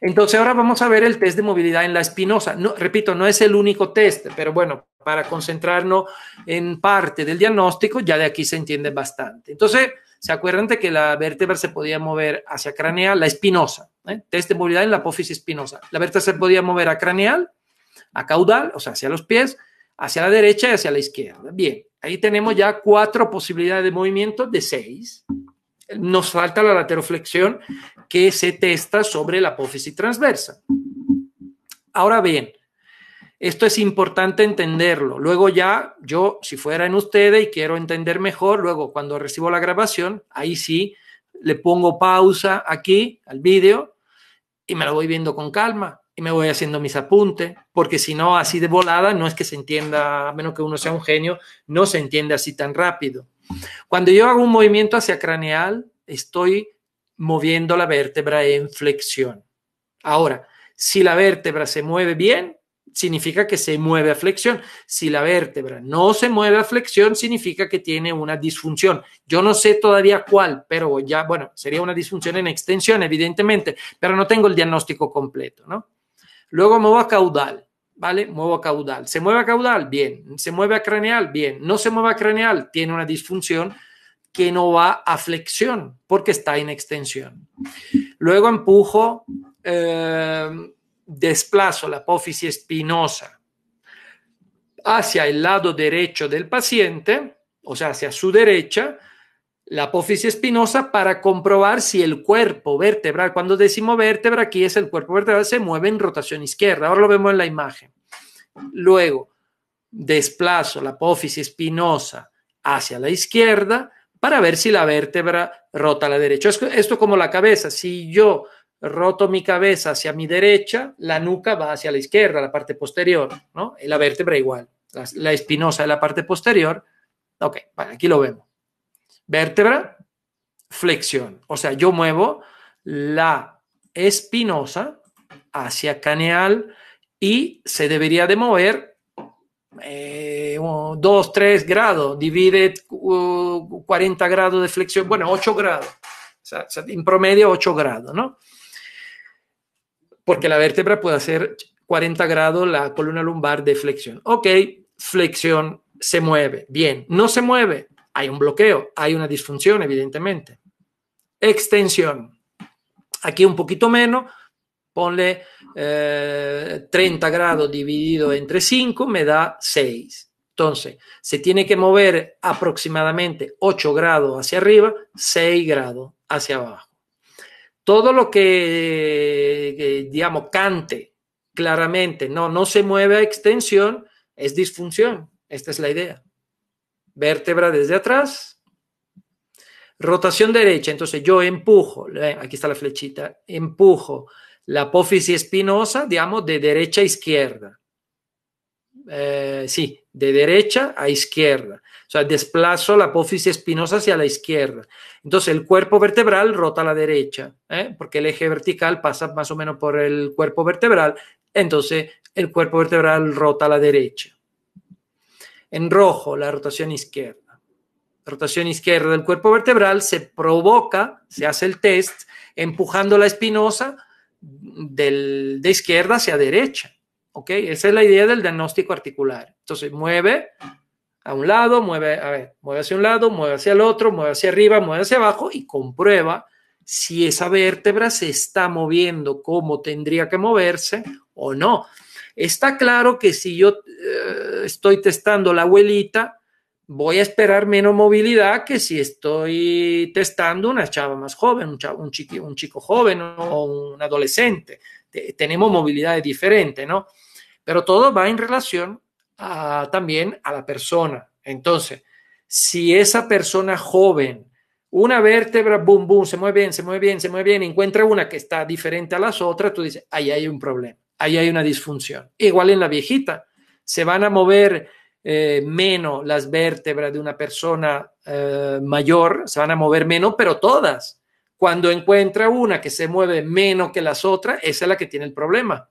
Entonces ahora vamos a ver el test de movilidad en la espinosa. No, repito, no es el único test, pero bueno, para concentrarnos en parte del diagnóstico, ya de aquí se entiende bastante. Entonces, ¿Se acuerdan de que la vértebra se podía mover hacia craneal? La espinosa, ¿eh? test de movilidad en la apófisis espinosa. La vértebra se podía mover a craneal, a caudal, o sea, hacia los pies, hacia la derecha y hacia la izquierda. Bien, ahí tenemos ya cuatro posibilidades de movimiento de seis. Nos falta la lateroflexión que se testa sobre la apófisis transversa. Ahora bien, esto es importante entenderlo. Luego ya yo, si fuera en ustedes y quiero entender mejor, luego cuando recibo la grabación, ahí sí le pongo pausa aquí al vídeo y me lo voy viendo con calma y me voy haciendo mis apuntes, porque si no, así de volada, no es que se entienda, a menos que uno sea un genio, no se entiende así tan rápido. Cuando yo hago un movimiento hacia craneal, estoy moviendo la vértebra en flexión. Ahora, si la vértebra se mueve bien, significa que se mueve a flexión. Si la vértebra no se mueve a flexión, significa que tiene una disfunción. Yo no sé todavía cuál, pero ya, bueno, sería una disfunción en extensión, evidentemente, pero no tengo el diagnóstico completo, ¿no? Luego muevo a caudal, ¿vale? Muevo caudal. ¿Se mueve a caudal? Bien. ¿Se mueve a craneal? Bien. ¿No se mueve a craneal? Tiene una disfunción que no va a flexión porque está en extensión. Luego empujo. Eh, desplazo la apófisis espinosa hacia el lado derecho del paciente, o sea, hacia su derecha, la apófisis espinosa para comprobar si el cuerpo vertebral, cuando decimos vértebra, aquí es el cuerpo vertebral, se mueve en rotación izquierda. Ahora lo vemos en la imagen. Luego, desplazo la apófisis espinosa hacia la izquierda para ver si la vértebra rota a la derecha. Esto como la cabeza. Si yo roto mi cabeza hacia mi derecha, la nuca va hacia la izquierda, la parte posterior, ¿no? la vértebra igual, la, espinosa de la parte posterior. Ok, aquí lo vemos. Vértebra, flexión. O sea, yo muevo la espinosa hacia caneal y se debería de mover 2, eh, 3 grados, divide 40 uh, grados de flexión, bueno, 8 grados, o sea, en promedio 8 grados, ¿no? porque la vértebra puede hacer 40 grados la columna lumbar de flexión. Ok, flexión se mueve, bien, no se mueve, hay un bloqueo, hay una disfunción, evidentemente. Extensión, aquí un poquito menos, ponle 30 eh, grados dividido entre 5 me da 6. Entonces, se tiene que mover aproximadamente 8 grados hacia arriba, 6 grados hacia abajo todo lo que, eh, digamos, cante claramente, no, no se mueve a extensión, es disfunción. Esta es la idea. Vértebra desde atrás. Rotación derecha, entonces yo empujo, eh, aquí está la flechita, empujo la apófisis espinosa, digamos, de derecha a izquierda. Eh, sí, de derecha a izquierda. O sea, desplazo la apófisis espinosa hacia la izquierda. Entonces, el cuerpo vertebral rota a la derecha, ¿eh? porque el eje vertical pasa más o menos por el cuerpo vertebral. Entonces, el cuerpo vertebral rota a la derecha. En rojo, la rotación izquierda. La rotación izquierda del cuerpo vertebral se provoca, se hace el test, empujando la espinosa del, de izquierda hacia derecha. ¿Ok? Esa es la idea del diagnóstico articular. Entonces, mueve a un lado, mueve, a ver, mueve hacia un lado, mueve hacia el otro, mueve hacia arriba, mueve hacia abajo y comprueba si esa vértebra se está moviendo como tendría que moverse o no. Está claro que si yo eh, estoy testando la abuelita, voy a esperar menos movilidad que si estoy testando una chava más joven, un, chico joven o un adolescente. tenemos movilidad diferente, ¿no? Pero todo va en relación Ah, también a la persona. Entonces, si esa persona joven, una vértebra, boom, boom, se mueve bien, se mueve bien, se mueve bien, encuentra una que está diferente a las otras, tú dices, ahí hay un problema, ahí hay una disfunción. Igual en la viejita, se van a mover eh, menos las vértebras de una persona eh, mayor, se van a mover menos, pero todas. Cuando encuentra una que se mueve menos que las otras, esa es la que tiene el problema.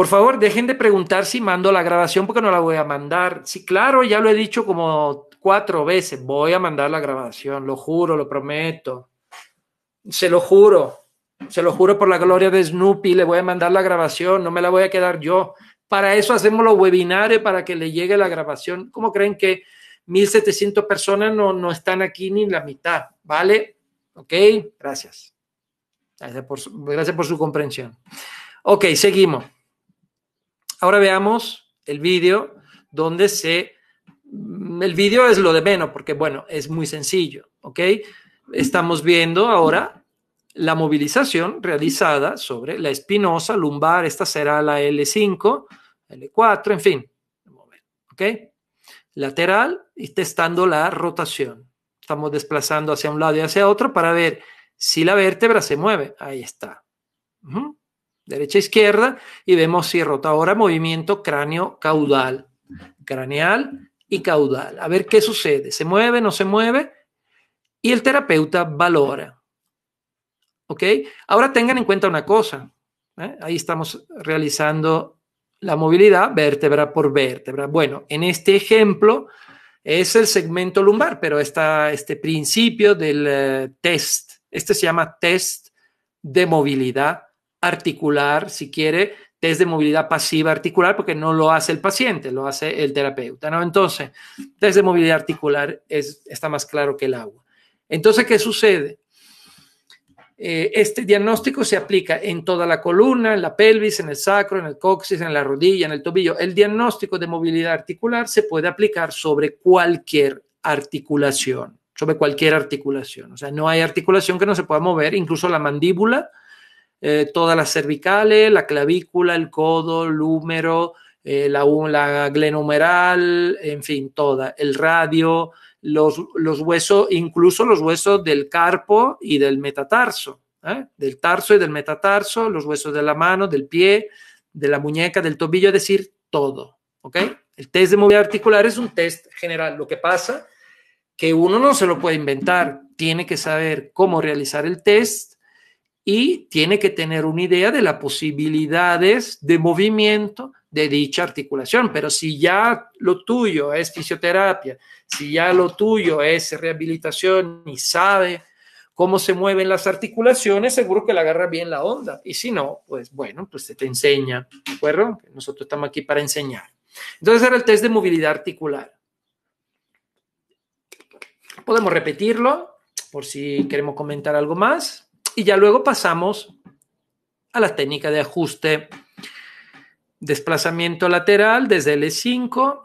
Por favor, dejen de preguntar si mando la grabación porque no la voy a mandar. Sí, claro, ya lo he dicho como cuatro veces, voy a mandar la grabación, lo juro, lo prometo. Se lo juro, se lo juro por la gloria de Snoopy, le voy a mandar la grabación, no me la voy a quedar yo. Para eso hacemos los webinares para que le llegue la grabación. ¿Cómo creen que 1.700 personas no, no están aquí ni la mitad? ¿Vale? ¿Ok? Gracias. Gracias por su, gracias por su comprensión. Ok, seguimos. Ahora veamos el vídeo donde se... Mm, el vídeo es lo de menos porque, bueno, es muy sencillo, ¿ok? Estamos viendo ahora la movilización realizada sobre la espinosa lumbar, esta será la L5, L4, en fin, ¿ok? Lateral y testando la rotación. Estamos desplazando hacia un lado y hacia otro para ver si la vértebra se mueve. Ahí está derecha-izquierda e y vemos si rota Ahora movimiento cráneo-caudal, craneal y caudal. A ver qué sucede, se mueve, no se mueve y el terapeuta valora. ¿Ok? Ahora tengan en cuenta una cosa. ¿eh? Ahí estamos realizando la movilidad vértebra por vértebra. Bueno, en este ejemplo es el segmento lumbar, pero está este principio del eh, test. Este se llama test de movilidad articular, si quiere, de movilidad pasiva articular, porque no lo hace el paciente, lo hace el terapeuta, ¿no? Entonces, de movilidad articular es, está más claro que el agua. Entonces, ¿qué sucede? Eh, este diagnóstico se aplica en toda la columna, en la pelvis, en el sacro, en el coxis, en la rodilla, en el tobillo. El diagnóstico de movilidad articular se puede aplicar sobre cualquier articulación, sobre cualquier articulación. O sea, no hay articulación que no se pueda mover, incluso la mandíbula, eh, todas las cervicales, la clavícula, el codo, el húmero, eh, la, la glenumeral, en fin, toda, el radio, los, los, huesos, incluso los huesos del carpo y del metatarso, ¿eh? del tarso y del metatarso, los huesos de la mano, del pie, de la muñeca, del tobillo, es decir, todo, ¿ok? El test de movilidad articular es un test general, lo que pasa que uno no se lo puede inventar, tiene que saber cómo realizar el test y tiene que tener una idea de las posibilidades de movimiento de dicha articulación. Pero si ya lo tuyo es fisioterapia, si ya lo tuyo es rehabilitación y sabe cómo se mueven las articulaciones, seguro que le agarra bien la onda. Y si no, pues bueno, pues se te enseña, ¿de acuerdo? Nosotros estamos aquí para enseñar. Entonces era el test de movilidad articular. Podemos repetirlo por si queremos comentar algo más. Y ya luego pasamos a la técnica de ajuste. Desplazamiento lateral desde L5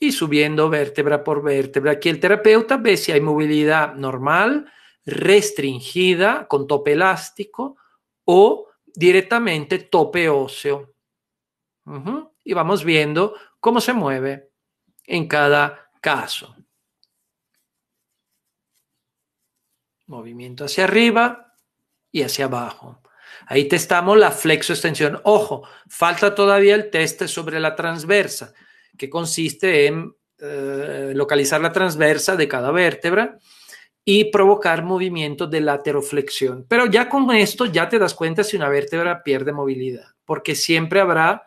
e y subiendo vértebra por vértebra. Aquí el terapeuta ve si hay movilidad normal, restringida, con tope elástico o directamente tope óseo. Y vamos viendo cómo se mueve en cada caso. Movimiento hacia arriba y hacia abajo. Ahí testamos la flexo-extensión. Ojo, falta todavía el test sobre la transversa, que consiste en eh, localizar la transversa de cada vértebra y provocar movimiento de lateroflexión. Pero ya con esto ya te das cuenta si una vértebra pierde movilidad, porque siempre habrá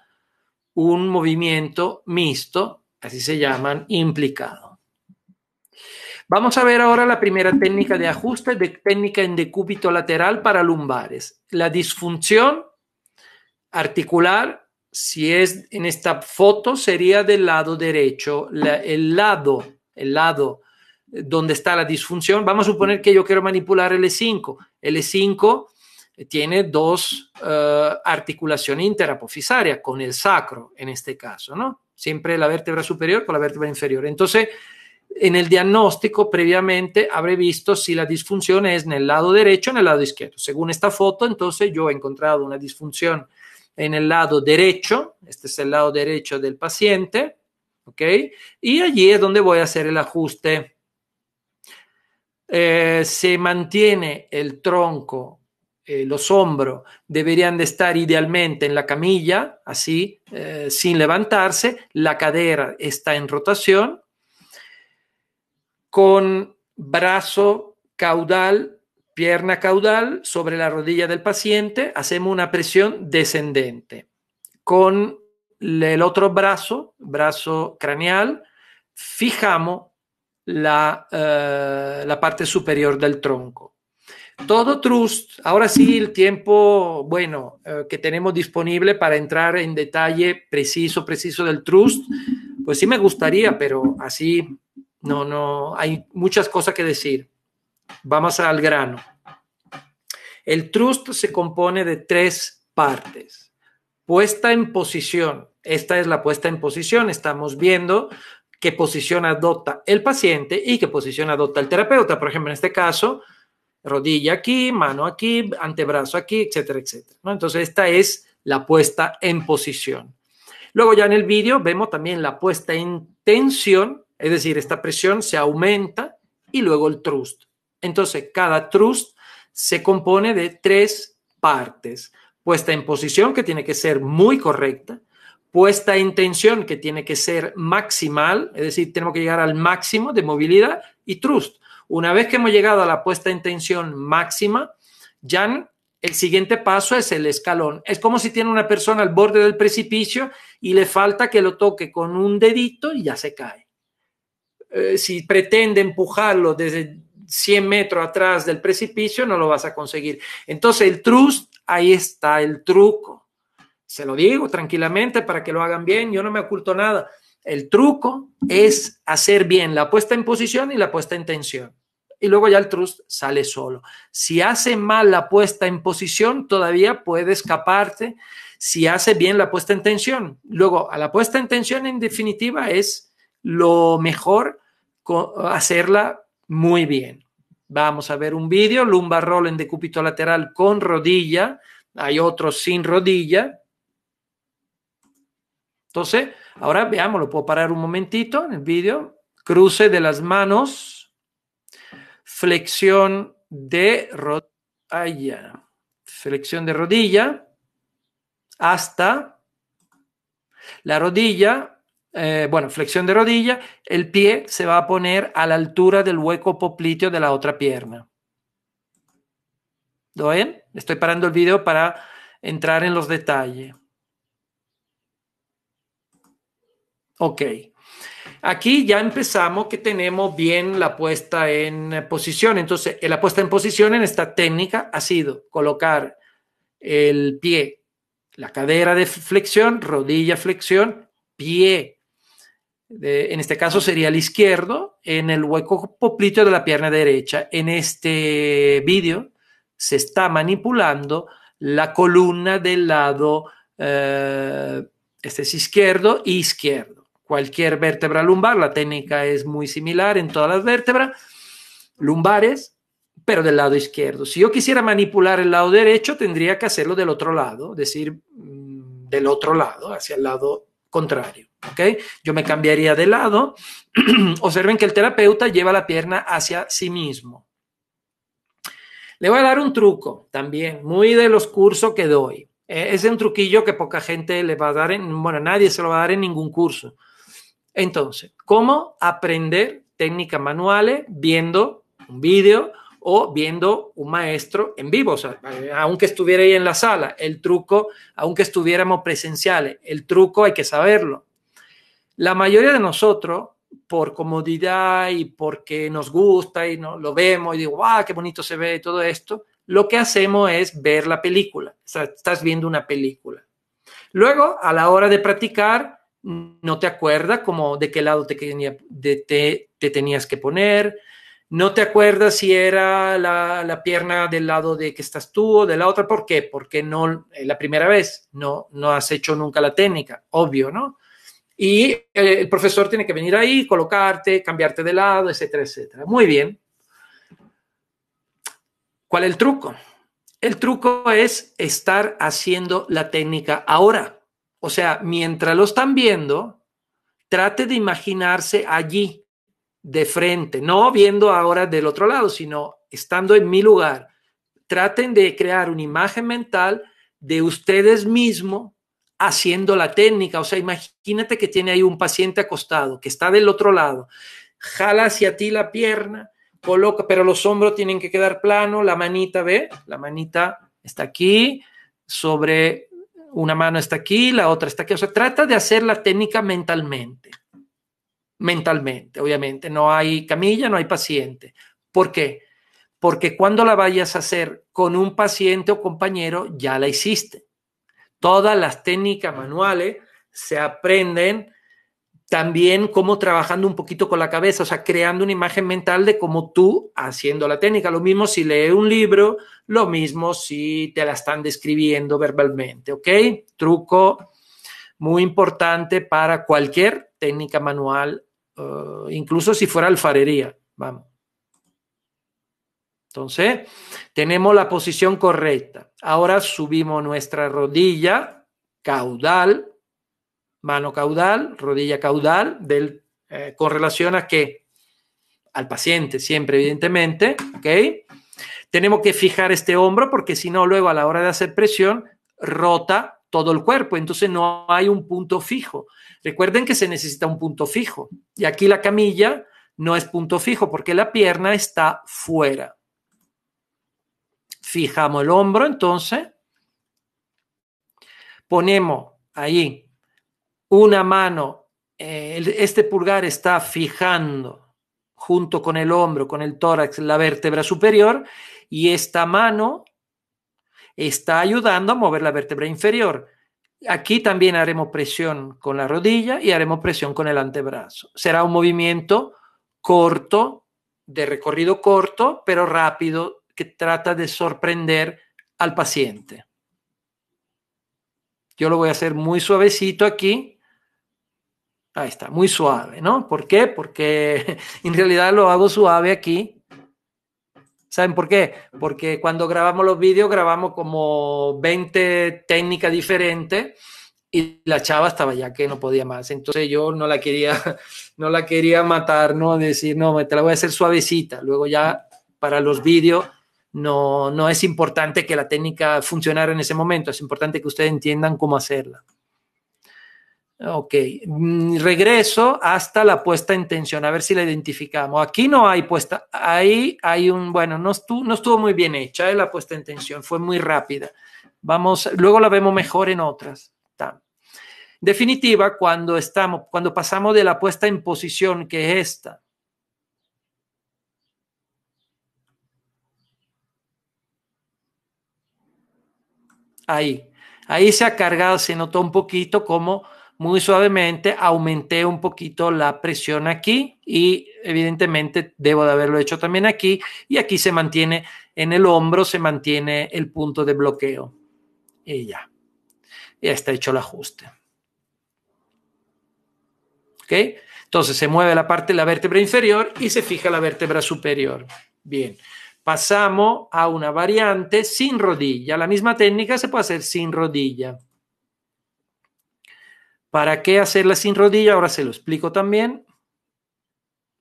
un movimiento mixto, así se llaman, implicado. Vamos a ver ahora la primera técnica de ajuste, técnica en decúbito lateral para lumbares. La disfunción articular, si es en esta foto, sería del lado derecho. el lado, el lado donde está la disfunción. Vamos a suponer que yo quiero manipular L5. E L5 e tiene dos eh, articulaciones interapofisarias con el sacro en este caso, ¿no? Siempre la vértebra superior con la vértebra inferior. Entonces, en el diagnóstico previamente habré visto si la disfunción es en el lado derecho o en el lado izquierdo. Según esta foto, entonces yo he encontrado una disfunción en el lado derecho, este es el lado derecho del paciente, ¿ok? Y allí es donde voy a hacer el ajuste. Eh, se mantiene el tronco, eh, los hombros deberían de estar idealmente en la camilla, así, eh, sin levantarse, la cadera está en rotación, con brazo caudal, pierna caudal sobre la rodilla del paciente, hacemos una presión descendente. Con el otro brazo, brazo craneal, fijamos la, eh, parte superior del tronco. Todo trust, ahora sí el tiempo, bueno, eh, que tenemos disponible para entrar en detalle preciso, preciso del trust, pues sí me gustaría, pero así no, no, hay muchas cosas que decir. Vamos al grano. El trust se compone de tres partes. Puesta en posición. Esta es la puesta en posición. Estamos viendo qué posición adopta el paciente y qué posición adopta el terapeuta. Por ejemplo, en este caso, rodilla aquí, mano aquí, antebrazo aquí, etcétera, etcétera. Entonces, esta es la puesta en posición. Luego ya en el vídeo vemos también la puesta en tensión es decir, esta presión se aumenta y luego el trust. Entonces, cada trust se compone de tres partes. Puesta en posición, que tiene que ser muy correcta. Puesta en tensión, que tiene que ser maximal. Es decir, tenemos que llegar al máximo de movilidad y trust. Una vez que hemos llegado a la puesta en tensión máxima, ya el siguiente paso es el escalón. Es como si tiene una persona al borde del precipicio y le falta que lo toque con un dedito y ya se cae. Eh, si pretende empujarlo desde 100 metros atrás del precipicio, no lo vas a conseguir. Entonces el trust, ahí está el truco. Se lo digo tranquilamente para que lo hagan bien, yo no me oculto nada. El truco es hacer bien la puesta en posición y la puesta en tensión. Y luego ya el trust sale solo. Si hace mal la puesta en posición, todavía puede escaparte. Si hace bien la puesta en tensión. Luego, a la puesta en tensión, en definitiva, es lo mejor hacerla muy bien. Vamos a ver un vídeo, lumbar roll en decúbito lateral con rodilla, hay otros sin rodilla. Entonces, ahora veamos, lo puedo parar un momentito en el vídeo, cruce de las manos, flexión de rodilla, flexión de rodilla hasta la rodilla eh, bueno, flexión de rodilla, el pie se va a poner a la altura del hueco popliteo de la otra pierna. ¿Lo ven? Estoy parando el video para entrar en los detalles. Ok. Aquí ya empezamos que tenemos bien la puesta en posición. Entonces, eh, la puesta en posición en esta técnica ha sido colocar el pie, la cadera de flexión, rodilla flexión, pie en este caso sería el izquierdo, en el hueco poplito de la pierna derecha. En este vídeo se está manipulando la columna del lado, eh, este es izquierdo e izquierdo. Cualquier vértebra lumbar, la técnica es muy similar en todas las vértebras lumbares, pero del lado izquierdo. Si yo quisiera manipular el lado derecho, tendría que hacerlo del otro lado, es decir, mm, del otro lado, hacia el lado contrario. ¿ok? Yo me cambiaría de lado. [CLEARS THROAT] Observen que el terapeuta lleva la pierna hacia sí mismo. Le voy a dar un truco también, muy de los cursos que doy. E, es un truquillo que poca gente le va a dar, bueno, nadie se lo va a dar en ningún curso. Entonces, ¿cómo aprender técnicas manuales eh? viendo un vídeo o viendo un maestro en vivo, o sea, aunque estuviera ahí en la sala, el truco, aunque estuviéramos presenciales, el truco hay que saberlo. La mayoría de nosotros, por comodidad y porque nos gusta y no, lo vemos y digo, ¡guau, qué bonito se ve todo esto! Lo que hacemos es ver la película, o sea, estás viendo una película. Luego, a la hora de practicar, no te acuerdas como de qué lado te, te tenías que poner, no te acuerdas si era la, pierna del lado de que estás tú o de la otra. ¿Por qué? Porque no, eh, la primera vez, no, no has hecho nunca la técnica, obvio, ¿no? Y eh, el profesor tiene que venir ahí, colocarte, cambiarte de lado, etcétera, etcétera. Muy bien. ¿Cuál es el truco? El truco es estar haciendo la técnica ahora. O sea, mientras lo están viendo, trate de imaginarse allí de frente, no viendo ahora del otro lado, sino estando en mi lugar. Traten de crear una imagen mental de ustedes mismos haciendo la técnica. O sea, imagínate que tiene ahí un paciente acostado que está del otro lado. Jala hacia ti la pierna, coloca, pero los hombros tienen que quedar plano, la manita, ¿ve? La manita está aquí, sobre una mano está aquí, la otra está aquí. O sea, trata de hacer la técnica mentalmente mentalmente, obviamente. No hay camilla, no hay paciente. ¿Por qué? Porque cuando la vayas a hacer con un paciente o compañero, ya la hiciste. Todas las técnicas manuales se aprenden también como trabajando un poquito con la cabeza, o sea, creando una imagen mental de cómo tú haciendo la técnica. Lo mismo si lees un libro, lo mismo si te la están describiendo verbalmente, ¿ok? Truco muy importante para cualquier técnica manual eh, incluso si fuera alfarería, vamos. Entonces, tenemos la posición correcta. Ahora subimos nuestra rodilla caudal, mano caudal, rodilla caudal, del, eh, con relación a que Al paciente, siempre, evidentemente, ¿ok? Tenemos que fijar este hombro porque si no, luego a la hora de hacer presión, rota todo el cuerpo, entonces no hay un punto fijo. Recuerden que se necesita un punto fijo y aquí la camilla no es punto fijo porque la pierna está fuera. Fijamos el hombro entonces. Ponemos ahí una mano, eh, este pulgar está fijando junto con el hombro, con el tórax, la vértebra superior y esta mano está ayudando a mover la vértebra inferior. Aquí también haremos presión con la rodilla y haremos presión con el antebrazo. Será un movimiento corto, de recorrido corto, pero rápido, que trata de sorprender al paciente. Yo lo voy a hacer muy suavecito aquí. Ahí está, muy suave, ¿no? ¿Por qué? Porque [LAUGHS] en realidad lo hago suave aquí ¿Saben por qué? Porque cuando grabamos los vídeos grabamos como 20 técnicas diferentes y la chava estaba ya que no podía más. Entonces yo no la quería, [LAUGHS] no la quería matar, ¿no? Decir, no, te la voy a hacer suavecita. Luego ya para los vídeos no, no es importante que la técnica funcionara en ese momento, es importante que ustedes entiendan cómo hacerla. Ok, mm, regreso hasta la puesta en tensión, a ver si la identificamos. Aquí no hay puesta, ahí hay un, bueno, no estuvo, muy bien hecha eh, la puesta en tensión, fue muy rápida. Vamos, luego la vemos mejor en otras. Definitiva, cuando estamos, cuando pasamos de la puesta en posición, que es esta, ahí. Ahí se ha cargado, se notó un poquito como muy suavemente, aumenté un poquito la presión aquí y evidentemente debo de haberlo hecho también aquí y aquí se mantiene en el hombro, se mantiene el punto de bloqueo y ya, ya está hecho el ajuste. ¿Ok? Entonces se mueve la parte de la vértebra inferior y se fija la vértebra superior. Bien, pasamos a una variante sin rodilla. La misma técnica se puede hacer sin rodilla. ¿Para qué hacerla sin rodilla? Ahora se lo explico también.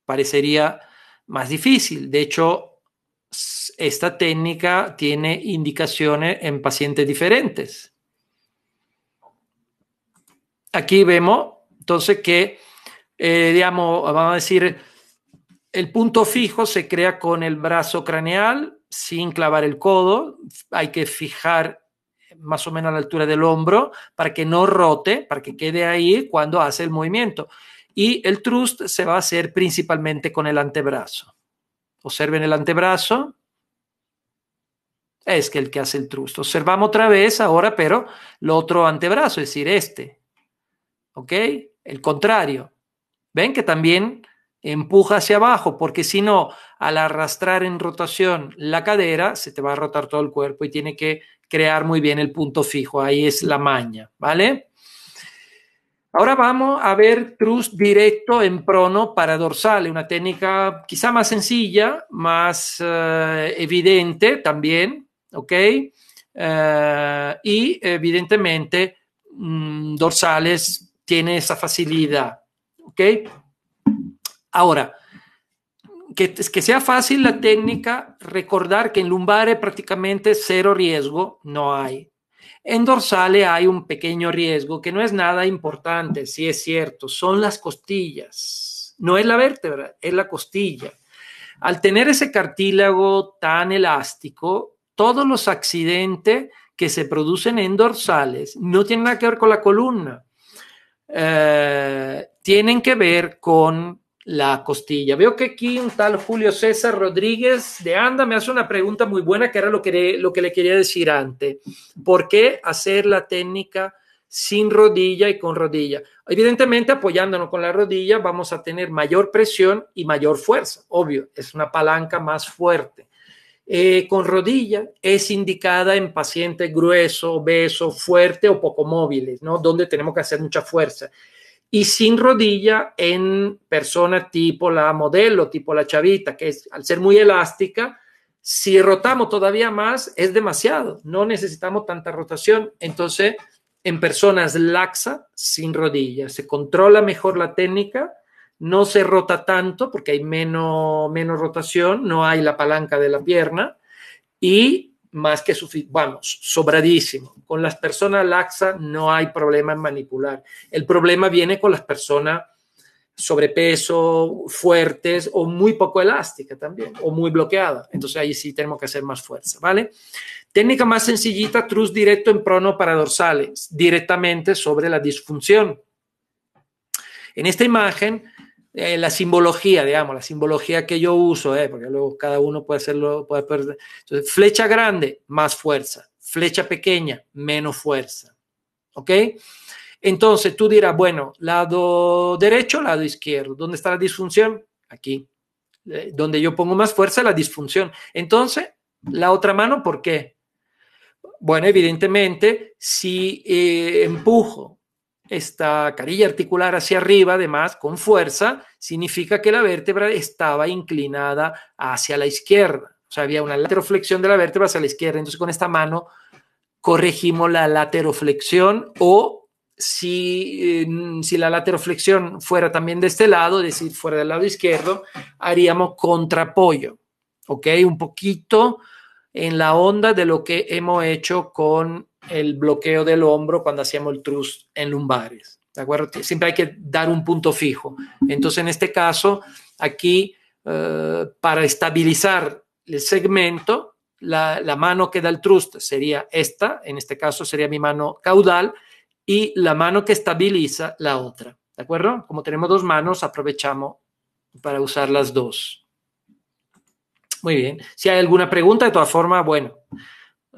Parecería más difícil. De hecho, esta técnica tiene indicaciones en pacientes diferentes. Aquí vemos entonces que, eh, digamos, vamos a decir, el punto fijo se crea con el brazo craneal sin clavar el codo. Hay que fijar más o menos a la altura del hombro para que no rote, para que quede ahí cuando hace el movimiento. Y el trust se va a hacer principalmente con el antebrazo. Observen el antebrazo. Es que el que hace el trust. Observamos otra vez ahora, pero el otro antebrazo, es decir, este. ¿Ok? El contrario. Ven que también empuja hacia abajo, porque si no, al arrastrar en rotación la cadera, se te va a rotar todo el cuerpo y tiene que crear muy bien el punto fijo. Ahí es la maña, ¿vale? Ahora vamos a ver trust directo en prono para dorsal, una técnica quizá más sencilla, más eh, evidente también, ¿ok? Eh, y evidentemente mm, dorsales tiene esa facilidad, ¿ok? Ahora, que, sea fácil la técnica, recordar que en lumbares prácticamente cero riesgo, no hay. En dorsales hay un pequeño riesgo que no es nada importante, si es cierto, son las costillas, no es la vértebra, es la costilla. Al tener ese cartílago tan elástico, todos los accidentes que se producen en dorsales no tienen nada que ver con la columna, eh, tienen que ver con la costilla. Veo que aquí un tal Julio César Rodríguez de Anda me hace una pregunta muy buena que era lo que, lo que le quería decir antes. ¿Por qué hacer la técnica sin rodilla y con rodilla? Evidentemente apoyándonos con la rodilla vamos a tener mayor presión y mayor fuerza, obvio, es una palanca más fuerte. Eh, con rodilla es indicada en pacientes gruesos, obesos, fuertes o poco móviles, ¿no? Donde tenemos que hacer mucha fuerza y sin rodilla en personas tipo la modelo, tipo la chavita, que es, al ser muy elástica, si rotamos todavía más es demasiado, no necesitamos tanta rotación. Entonces, en personas laxa, sin rodilla, se controla mejor la técnica, no se rota tanto porque hay menos, menos rotación, no hay la palanca de la pierna y más que suficiente, vamos, sobradísimo. Con las personas laxas no hay problema en manipular. El problema viene con las personas sobrepeso, fuertes o muy poco elástica también, o muy bloqueada, Entonces ahí sí tenemos que hacer más fuerza, ¿vale? Técnica más sencillita, trus directo en prono para dorsales, directamente sobre la disfunción. En esta imagen eh, la simbología, digamos, la simbología que yo uso, eh, porque luego cada uno puede hacerlo, puede perder. Entonces, flecha grande, más fuerza. Flecha pequeña, menos fuerza. ¿Ok? Entonces tú dirás, bueno, lado derecho, lado izquierdo. ¿Dónde está la disfunción? Aquí. Eh, donde yo pongo más fuerza, la disfunción. Entonces, la otra mano, ¿por qué? Bueno, evidentemente, si empujo esta carilla articular hacia arriba, además, con fuerza, significa que la vértebra estaba inclinada hacia la izquierda. O sea, había una lateroflexión de la vértebra hacia la izquierda. Entonces, con esta mano corregimos la lateroflexión o si, eh, si la lateroflexión fuera también de este lado, es decir, fuera del lado izquierdo, haríamos contrapollo. ¿Ok? Un poquito en la onda de lo que hemos hecho con el bloqueo del hombro cuando hacíamos el trust en lumbares. ¿De acuerdo? Siempre hay que dar un punto fijo. Entonces, en este caso, aquí, eh, para estabilizar el segmento, la, la, mano que da el trust sería esta, en este caso sería mi mano caudal, y la mano que estabiliza la otra. ¿De acuerdo? Como tenemos dos manos, aprovechamos para usar las dos. Muy bien. Si hay alguna pregunta, de todas formas, bueno.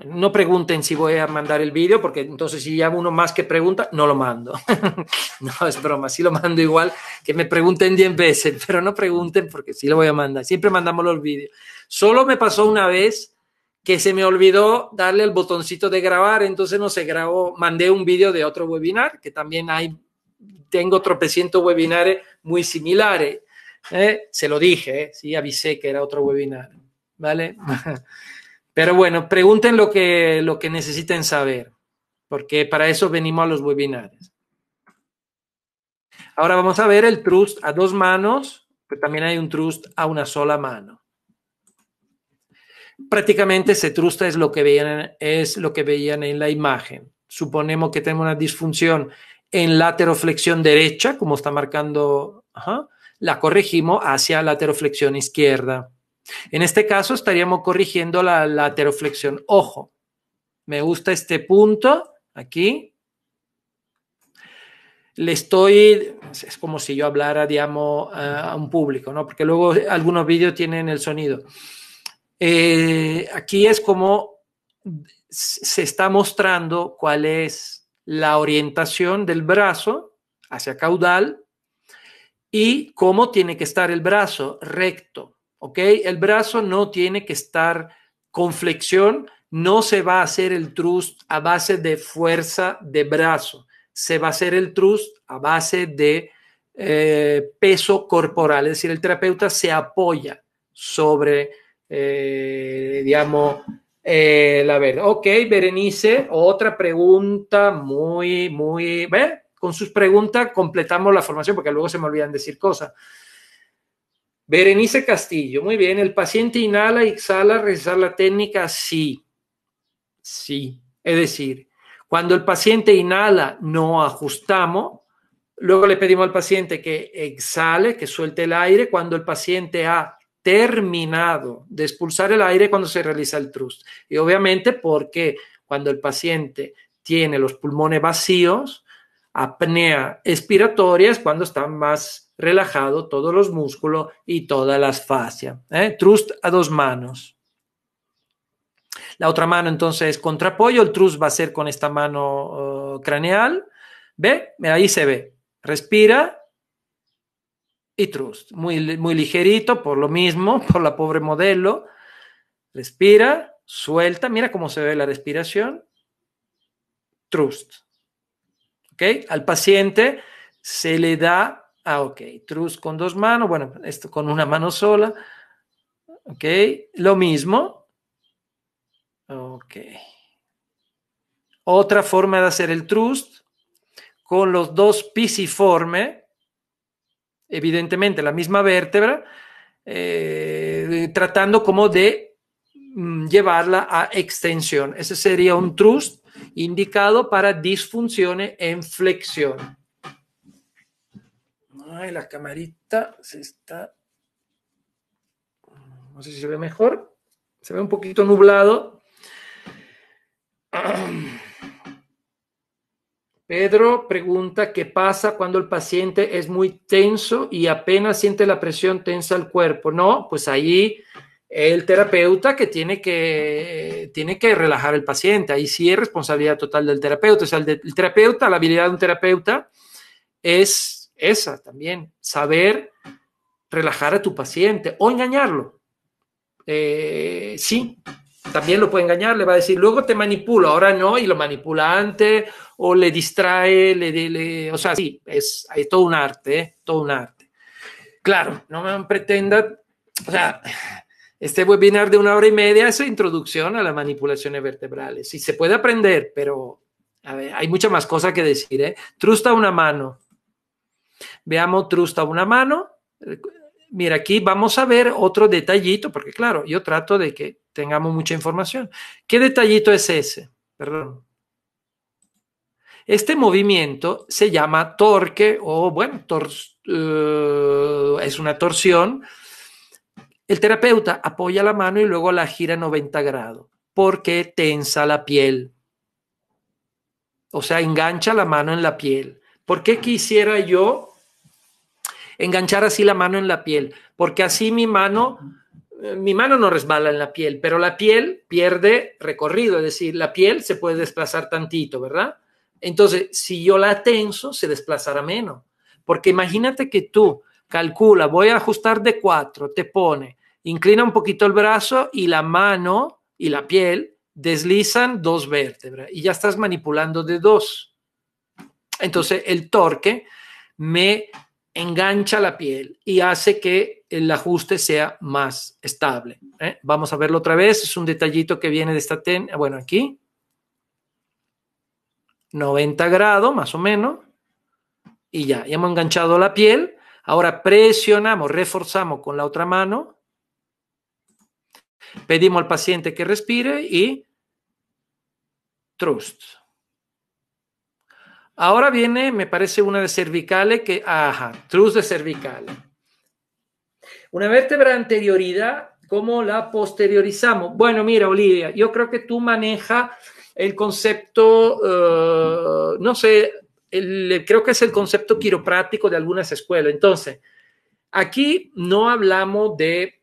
No pregunten si voy a mandar el vídeo, porque entonces si ya uno más que pregunta, no lo mando. [LAUGHS] no, es broma, sí lo mando igual, que me pregunten 10 veces, [LAUGHS] pero no pregunten porque sí lo voy a mandar. Siempre mandamos los vídeos. Solo me pasó una vez que se me olvidó darle el botoncito de grabar, entonces no se grabó. Mandé un vídeo de otro webinar, que también hay, tengo tropecientos webinares muy similares. ¿eh? se lo dije, ¿eh? sí, avisé que era otro webinar. ¿Vale? [LAUGHS] Pero bueno, pregunten lo que, lo que necesiten saber, porque para eso venimos a los webinares. Ahora vamos a ver el trust a dos manos, pero también hay un trust a una sola mano. Prácticamente ese trust es lo que veían, es lo que veían en la imagen. Suponemos que tenemos una disfunción en lateroflexión derecha, como está marcando, la corregimos hacia lateroflexión izquierda. En este caso estaríamos corrigiendo la lateroflexión. Ojo, me gusta este punto aquí. Le estoy, es como si yo hablara, digamos, a un público, ¿no? Porque luego algunos vídeos tienen el sonido. Eh, aquí es como se está mostrando cuál es la orientación del brazo hacia caudal y cómo tiene que estar el brazo recto ¿ok? El brazo no tiene que estar con flexión, no se va a hacer el trust a base de fuerza de brazo, se va a hacer el trust a base de eh, peso corporal, es decir, el terapeuta se apoya sobre, eh, digamos, la verdad. Ok, Berenice, otra pregunta muy, muy, ¿ve? Con sus preguntas completamos la formación porque luego se me olvidan decir cosas. Berenice Castillo, muy bien. ¿El paciente inhala y exhala realizar la técnica? Sí, sí. Es decir, cuando el paciente inhala, no ajustamos. Luego le pedimos al paciente que exhale, que suelte el aire. Cuando el paciente ha terminado de expulsar el aire, cuando se realiza el trust. Y obviamente porque cuando el paciente tiene los pulmones vacíos, apnea expiratoria es cuando están más relajado todos los músculos y todas las fascias. ¿eh? Trust a dos manos. La otra mano entonces es apoyo, el trust va a ser con esta mano uh, craneal. ¿Ve? Ahí se ve. Respira y trust. Muy, muy ligerito, por lo mismo, [LAUGHS] por la pobre modelo. Respira, suelta, mira cómo se ve la respiración. Trust. ¿Ok? Al paciente se le da Ah, ok. trust con dos manos. Bueno, esto con una mano sola. Ok. Lo mismo. Ok. Otra forma de hacer el trust con los dos pisiformes, evidentemente la misma vértebra, eh, tratando como de mm, llevarla a extensión. Ese sería un trust indicado para disfunciones en flexión. Ay, la camarita se está. No sé si se ve mejor. Se ve un poquito nublado. [CLEARS THROAT] Pedro pregunta qué pasa cuando el paciente es muy tenso y apenas siente la presión tensa al cuerpo. No, pues ahí el terapeuta que tiene que, tiene que relajar el paciente. Ahí sí es responsabilidad total del terapeuta. O sea, el terapeuta, la habilidad de un terapeuta es esa también, saber relajar a tu paciente o engañarlo. Eh, sí, también lo puede engañar, le va a decir, luego te manipulo, ahora no, y lo manipula antes, o le distrae, le, o sea, sí, es, todo un arte, ¿eh? todo un arte. Claro, no me pretenda, o sea, este webinar de una hora y media es introducción a las manipulaciones vertebrales, sí se puede aprender, pero hay mucha más cosa que decir, ¿eh? Trusta una mano, Veamos trusta una mano. Mira, aquí vamos a ver otro detallito, porque claro, yo trato de que tengamos mucha información. ¿Qué detallito es ese? Perdón. Este movimiento se llama torque o, bueno, eh, es una torsión. El terapeuta apoya la mano y luego la gira 90 grados porque tensa la piel. O sea, engancha la mano en la piel. ¿Por qué quisiera yo enganchar así la mano en la piel? Porque así mi mano, eh, mi mano no resbala en la piel, pero la piel pierde recorrido, es decir, la piel se puede desplazar tantito, ¿verdad? Entonces, si yo la tenso, se desplazará menos. Porque imagínate que tú calcula, voy a ajustar de cuatro, te pone, inclina un poquito el brazo y la mano y la piel deslizan dos vértebras y ya estás manipulando de dos. Entonces el torque me engancha la piel y hace que el ajuste sea más estable. ¿eh? Vamos a verlo otra vez. Es un detallito que viene de esta ten, bueno, aquí. 90 grados más o menos. Y ya, ya hemos enganchado la piel. Ahora presionamos, reforzamos con la otra mano. Pedimos al paciente que respire y trust. Ahora viene, me parece, una de cervicales que, ajá, truz de cervicales. Una vértebra anterioridad, ¿cómo la posteriorizamos? Bueno, mira, Olivia, yo creo que tú manejas el concepto, eh, no sé, creo que es el concepto quiropráctico de algunas escuelas. Entonces, aquí no hablamos de,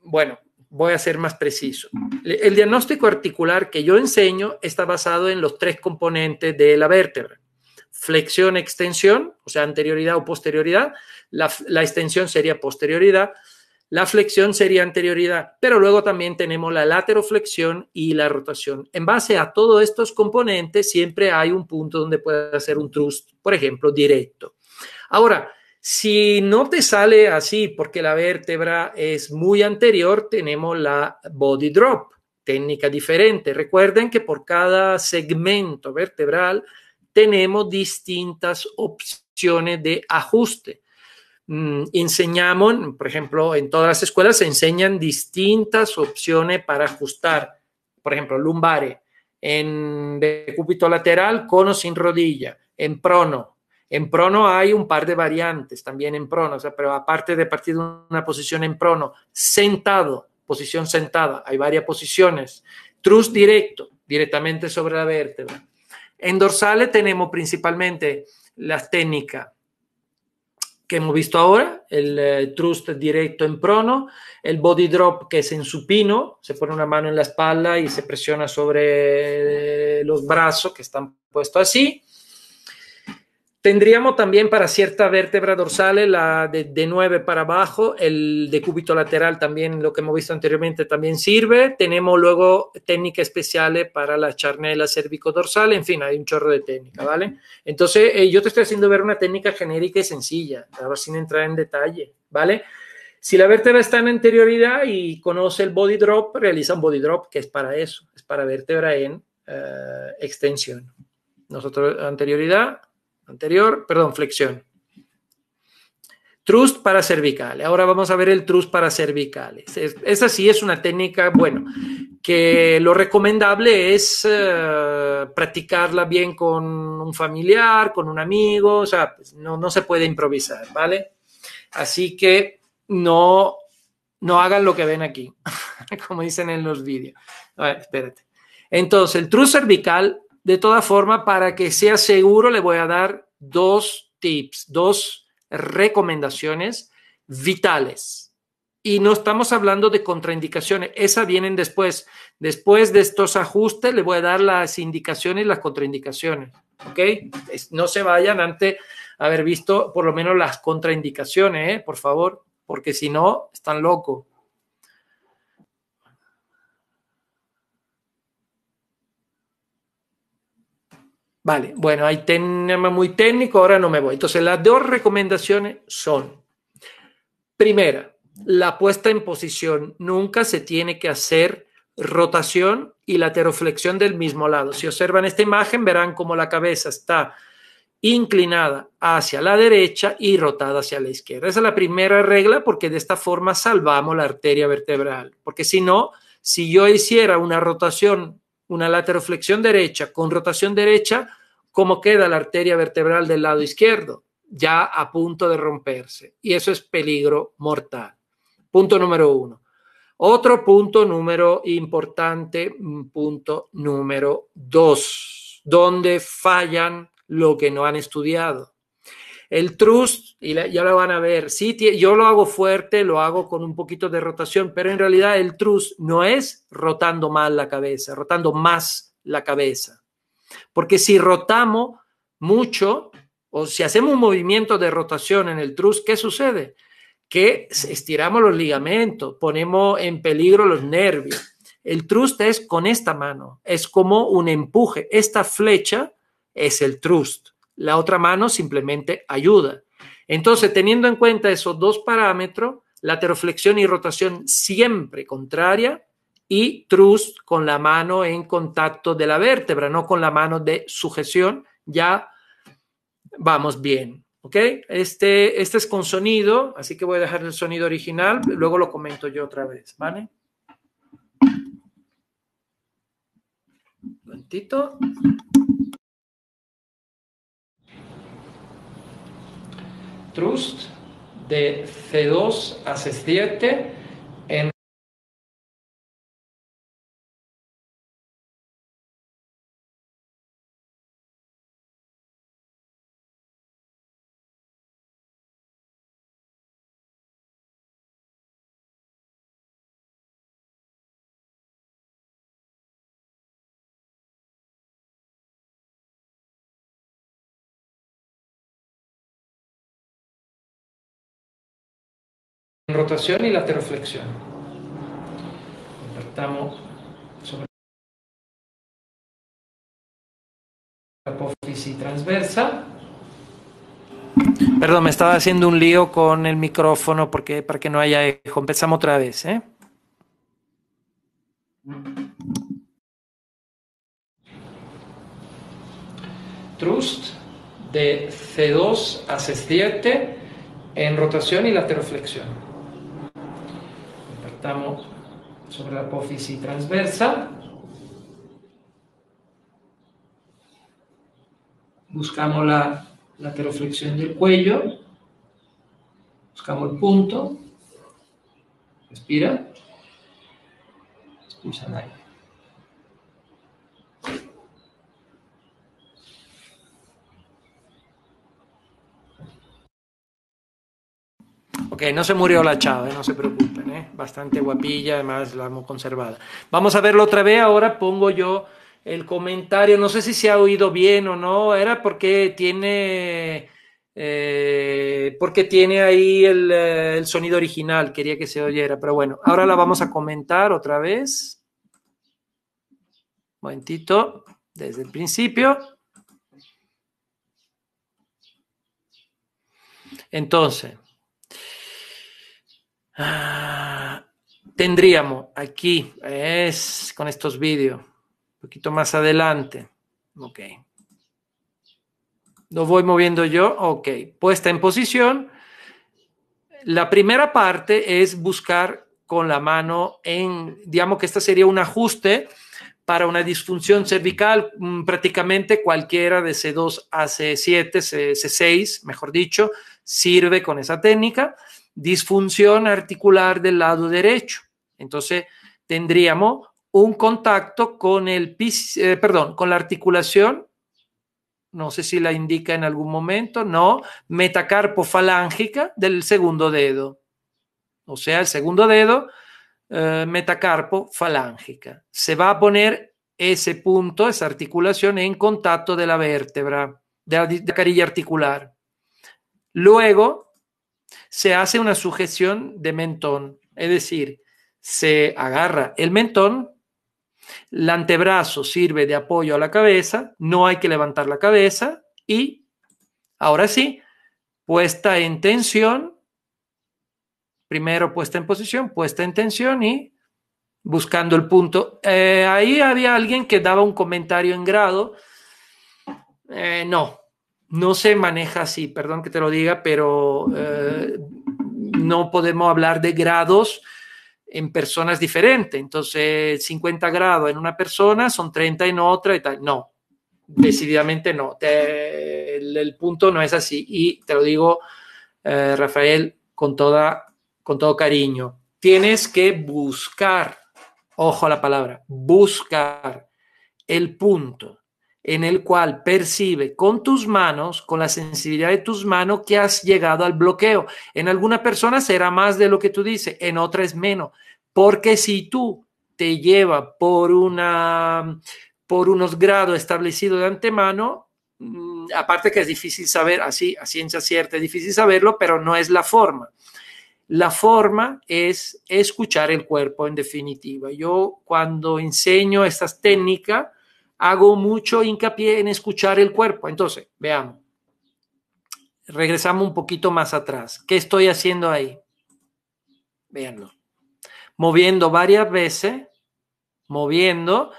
bueno, voy a ser más preciso. El diagnóstico articular que yo enseño está basado en los tres componentes de la vértebra. Flexión, extensión, o sea, anterioridad o posterioridad. La, extensión sería posterioridad. La flexión sería anterioridad, pero luego también tenemos la lateroflexión y la rotación. En base a todos estos componentes, siempre hay un punto donde puede hacer un trust, por ejemplo, directo. Ahora, si no te sale así porque la vértebra es muy anterior, tenemos la body drop, técnica diferente. Recuerden que por cada segmento vertebral tenemos distintas opciones de ajuste. Mm, enseñamos, por ejemplo, en todas las escuelas se enseñan distintas opciones para ajustar, por ejemplo, lumbares, en decúbito lateral cono sin rodilla, en prono, en prono hay un par de variantes también en prono, pero aparte de partir de una posición en prono, sentado, posición sentada, hay varias posiciones. trust directo, directamente sobre la vértebra. En dorsales tenemos principalmente las técnica que hemos visto ahora, el eh, trust directo en prono, el body drop que es en supino, se pone una mano en la espalda y se presiona sobre eh, los brazos que están puestos así, Tendríamos también para cierta vértebra dorsal eh, la de, 9 para abajo, el de cúbito lateral también, lo que hemos visto anteriormente, también sirve. Tenemos luego técnicas especiales eh, para la charnela cérvico-dorsal, en fin, hay un chorro de técnica, ¿vale? Entonces, eh, yo te estoy haciendo ver una técnica genérica y sencilla, ahora sin entrar en detalle, ¿vale? Si la vértebra está en anterioridad y conoce el body drop, realiza un body drop, que es para eso, es para vértebra en extensión. Nosotros, anterioridad, Anterior, perdón, flexión. Trust para cervicales. Ahora vamos a ver el trust para cervicales. Esa sí es una técnica, bueno, que lo recomendable es eh, practicarla bien con un familiar, con un amigo, o sea, pues, no, no se puede improvisar, ¿vale? Así que no, no hagan lo que ven aquí, [LAUGHS] como dicen en los vídeos. A ver, espérate. Entonces, el trust cervical de toda forma, para que sea seguro, le voy a dar dos tips, dos recomendaciones vitales. Y no estamos hablando de contraindicaciones, esas vienen después. Después de estos ajustes, le voy a dar las indicaciones y las contraindicaciones. ¿Ok? No se vayan antes haber visto por lo menos las contraindicaciones, ¿eh? por favor, porque si no, están locos. Vale, bueno, ahí tema muy técnico, ahora no me voy. Entonces, las dos recomendaciones son, primera, la puesta en posición. Nunca se tiene que hacer rotación y lateroflexión del mismo lado. Si observan esta imagen, verán cómo la cabeza está inclinada hacia la derecha y rotada hacia la izquierda. Esa es la primera regla porque de esta forma salvamos la arteria vertebral, porque si no, si yo hiciera una rotación una lateroflexión derecha con rotación derecha, cómo queda la arteria vertebral del lado izquierdo, ya a punto de romperse. Y eso es peligro mortal. Punto número uno. Otro punto número importante, punto número dos, donde fallan lo que no han estudiado. El trust, y ya lo van a ver, sí, yo lo hago fuerte, lo hago con un poquito de rotación, pero en realidad el trust no es rotando mal la cabeza, rotando más la cabeza. Porque si rotamos mucho o si hacemos un movimiento de rotación en el trust, ¿qué sucede? Que estiramos los ligamentos, ponemos en peligro los nervios. El trust es con esta mano, es como un empuje. Esta flecha es el trust la otra mano simplemente ayuda. Entonces, teniendo en cuenta esos dos parámetros, lateroflexión y rotación siempre contraria y trust con la mano en contacto de la vértebra, no con la mano de sujeción, ya vamos bien. ¿Ok? Este, este es con sonido, así que voy a dejar el sonido original, luego lo comento yo otra vez, ¿vale? Un momentito. Trust de C2 a C7 en rotación y lateroflexión. Compartamos sobre la apófisis transversa. Perdón, me estaba haciendo un lío con el micrófono porque para que no haya eco. Empezamos otra vez, ¿eh? Trust de C2 a C7 en rotación y lateroflexión estamos sobre la apófisis transversa. Buscamos la lateroflexión del cuello. Buscamos el punto. Respira. Expulsa el aire. Ok, no se murió la chava, eh, no se preocupen, eh. bastante guapilla, además la hemos conservada. Vamos a verlo otra vez, ahora pongo yo el comentario, no sé si se ha oído bien o no, era porque tiene... Eh, porque tiene ahí el, el, sonido original, quería que se oyera, pero bueno, ahora la vamos a comentar otra vez. Momentito, desde el principio. Entonces, Ah, tendríamos aquí, es con estos vídeos, un poquito más adelante. Ok. Lo voy moviendo yo. Ok. Puesta en posición. La primera parte es buscar con la mano en, digamos que esta sería un ajuste para una disfunción cervical, mm, prácticamente cualquiera de C2 a C7, C6, mejor dicho, sirve con esa técnica disfunción articular del lado derecho. Entonces, tendríamos un contacto con el piso, eh, perdón, con la articulación no sé si la indica en algún momento, no, metacarpofalángica del segundo dedo. O sea, el segundo dedo metacarpo eh, metacarpofalángica. Se va a poner ese punto, esa articulación en contacto de la vértebra, de la carilla articular. Luego se hace una sujeción de mentón, es decir, se agarra el mentón, el antebrazo sirve de apoyo a la cabeza, no hay que levantar la cabeza y, ahora sí, puesta en tensión, primero puesta en posición, puesta en tensión y buscando el punto. Eh, ahí había alguien que daba un comentario en grado. Eh, no, no se maneja así, perdón que te lo diga, pero eh, no podemos hablar de grados en personas diferentes. Entonces, 50 grados en una persona son 30 en otra y tal. No, decididamente no. el, punto no es así. Y te lo digo, eh, Rafael, con, toda, con todo cariño. Tienes que buscar, ojo a la palabra, buscar el punto en el cual percibe con tus manos, con la sensibilidad de tus manos, que has llegado al bloqueo. En alguna persona será más de lo que tú dices, en otra es menos. Porque si tú te lleva por una por unos grados establecidos de antemano, mm, aparte que es difícil saber, así a ciencia cierta es difícil saberlo, pero no es la forma. La forma es escuchar el cuerpo en definitiva. Yo cuando enseño estas técnicas, hago mucho hincapié en escuchar el cuerpo. Entonces, veamos. Regresamos un poquito más atrás. ¿Qué estoy haciendo ahí? Veanlo. Moviendo varias veces, moviendo,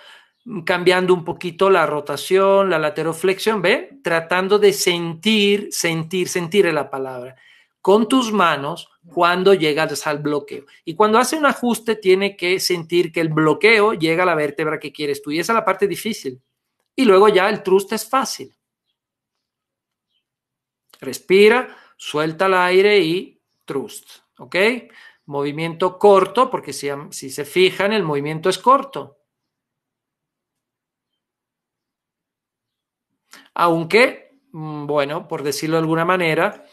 cambiando un poquito la rotación, la lateroflexión, ¿ve? Tratando de sentir, sentir, sentir la palabra con tus manos cuando llegas al bloqueo. Y cuando hace un ajuste, tiene que sentir que el bloqueo llega a la vértebra que quieres tú. Y esa es la parte difícil. Y luego ya el trust es fácil. Respira, suelta el aire y trust. ¿Ok? Movimiento corto, porque si, si se fijan, el movimiento es corto. Aunque, mm, bueno, por decirlo de alguna manera,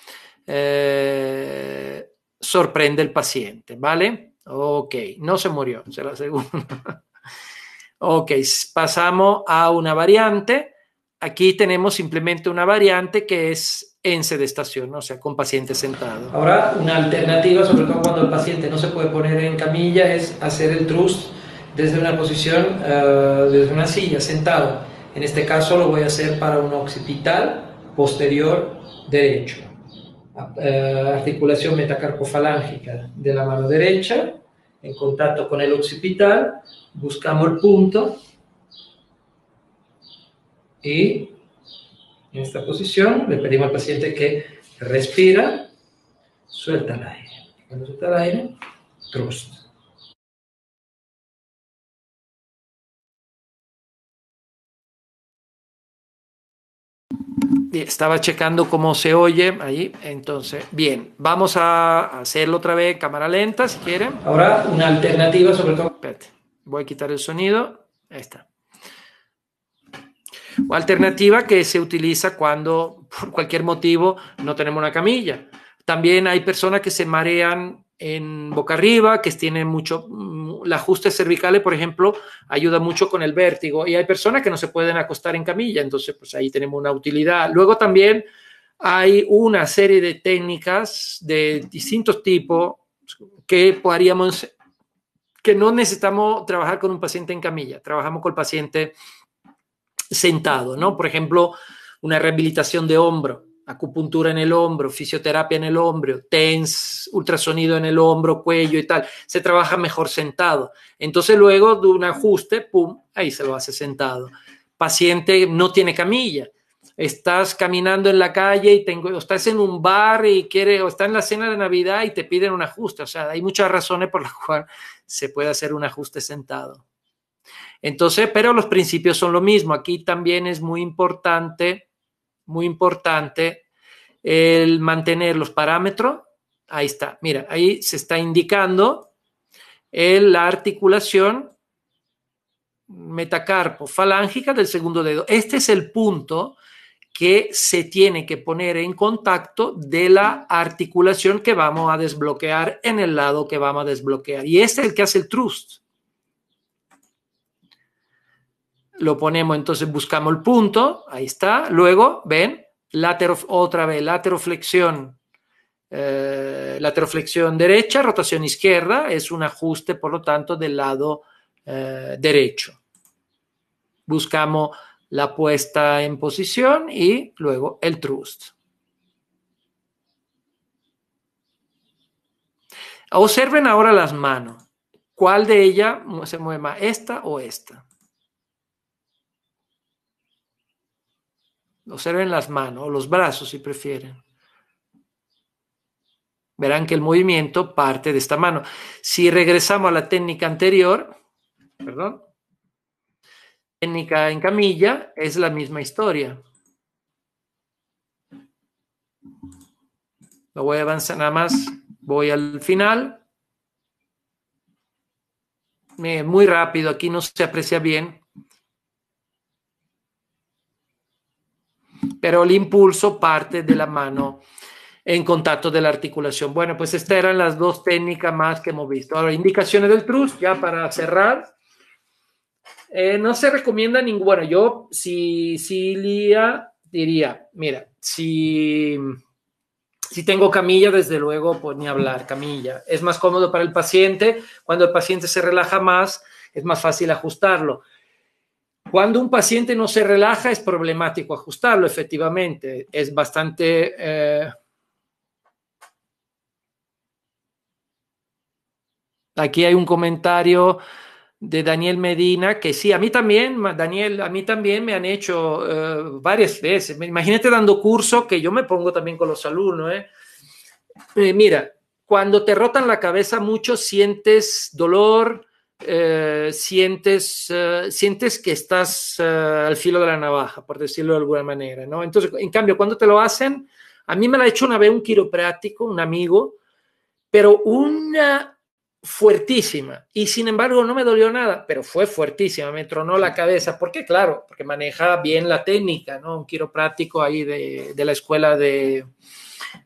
eh, sorprende el paciente, ¿vale? Ok, no se murió, se la aseguro. [LAUGHS] ok, pasamos a una variante. Aquí tenemos simplemente una variante que es en sedestación, o sea, con paciente sentado. Ahora, una alternativa, sobre todo cuando el paciente no se puede poner en camilla, es hacer el trust desde una posición, eh, desde una silla, sentado. En este caso lo voy a hacer para un occipital posterior derecho. Eh, articulación metacarpofalángica de la mano derecha, en contacto con el occipital, buscamos el punto y en esta posición le pedimos al paciente que respira, suelta el aire. Cuando suelta el aire, trust. estaba checando cómo se oye ahí. Entonces, bien, vamos a hacerlo otra vez en cámara lenta, si quieren. Ahora, una alternativa sobre todo. voy a quitar el sonido. Ahí está. O alternativa que se utiliza cuando, por cualquier motivo, no tenemos una camilla. También hay personas que se marean en boca arriba, que tienen mucho el ajuste cervical, por ejemplo, ayuda mucho con el vértigo y hay personas que no se pueden acostar en camilla, entonces pues ahí tenemos una utilidad. Luego también hay una serie de técnicas de distintos tipos que podríamos, que no necesitamos trabajar con un paciente en camilla, trabajamos con el paciente sentado, ¿no? Por ejemplo, una rehabilitación de hombro acupuntura en el hombro, fisioterapia en el hombro, TENS, ultrasonido en el hombro, cuello y tal. Se trabaja mejor sentado. Entonces luego de un ajuste, pum, ahí se lo hace sentado. Paciente no tiene camilla. Estás caminando en la calle y tengo, o estás en un bar y quiere, o está en la cena de Navidad y te piden un ajuste. O sea, hay muchas razones por las cuales se puede hacer un ajuste sentado. Entonces, pero los principios son lo mismo. Aquí también es muy importante muy importante el mantener los parámetros. Ahí está, mira, ahí se está indicando el, la articulación metacarpo falángica del segundo dedo. Este es el punto que se tiene que poner en contacto de la articulación que vamos a desbloquear en el lado que vamos a desbloquear. Y este es el que hace el trust. lo ponemos, entonces buscamos el punto, ahí está, luego, ven, otra vez, lateroflexión, eh, lateroflexión derecha, rotación izquierda, es un ajuste, por lo tanto, del lado eh, derecho. Buscamos la puesta en posición y luego el trust. Observen ahora las manos. ¿Cuál de ellas se mueve más, esta o esta? Observen las manos o los brazos si prefieren. Verán que el movimiento parte de esta mano. Si regresamos a la técnica anterior, perdón, técnica en camilla, es la misma historia. No voy a avanzar nada más, voy al final. Muy rápido, aquí no se aprecia bien. pero el impulso parte de la mano en contacto de la articulación. Bueno, pues estas eran las dos técnicas más que hemos visto. Ahora, indicaciones del truss ya para cerrar. Eh, no se recomienda ninguna. yo si, si lía, diría, mira, si, si tengo camilla, desde luego, pues ni hablar, camilla. Es más cómodo para el paciente. Cuando el paciente se relaja más, es más fácil ajustarlo. Cuando un paciente no se relaja es problemático ajustarlo, efectivamente. Es bastante... Eh, aquí hay un comentario de Daniel Medina, que sí, a mí también, Daniel, a mí también me han hecho eh, varias veces. Imagínate dando curso, que yo me pongo también con los alumnos. ¿eh? mira, cuando te rotan la cabeza mucho, sientes dolor, eh, sientes, eh, sientes que estás eh, al filo de la navaja, por decirlo de alguna manera, ¿no? Entonces, en cambio, cuando te lo hacen, a mí me lo ha hecho una vez un quiropráctico, un amigo, pero una fuertísima, y sin embargo no me dolió nada, pero fue fuertísima, me tronó la cabeza, ¿por qué? claro, porque maneja bien la técnica, ¿no? Un quiropráctico ahí de la escuela de,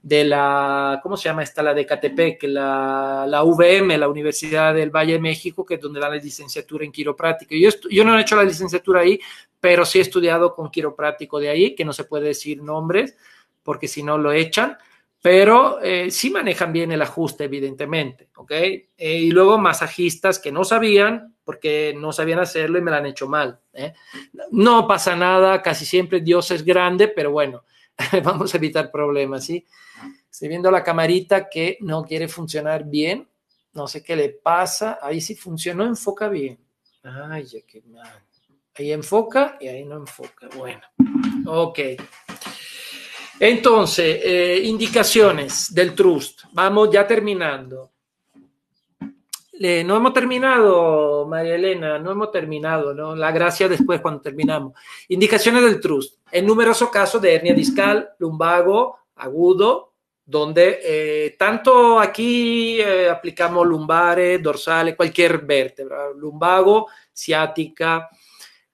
de la, ¿cómo se llama? esta? la de Catepec, la, la UVM, la Universidad del Valle de México, que es donde dan la licenciatura en quiropráctica. Yo, yo no he hecho la licenciatura ahí, pero sí he estudiado con quiropráctico de ahí, que no se puede decir nombres, porque si no lo echan pero eh, sí manejan bien el ajuste, evidentemente, ¿ok? Eh, y luego masajistas que no sabían, porque no sabían hacerlo y me lo han hecho mal. ¿eh? No pasa nada, casi siempre Dios es grande, pero bueno, [LAUGHS] vamos a evitar problemas, ¿sí? Estoy viendo la camarita que no quiere funcionar bien. No sé qué le pasa. Ahí sí funcionó, enfoca bien. Ay, mal. Ahí enfoca y ahí no enfoca. Bueno, ok. Entonces, eh, indicaciones del trust. Vamos ya terminando no hemos terminado, María Elena, no hemos terminado, ¿no? La gracia después cuando terminamos. Indicaciones del trust. En numerosos casos de hernia discal, lumbago, agudo, donde eh, tanto aquí eh, aplicamos lumbares, dorsales, cualquier vértebra, lumbago, ciática.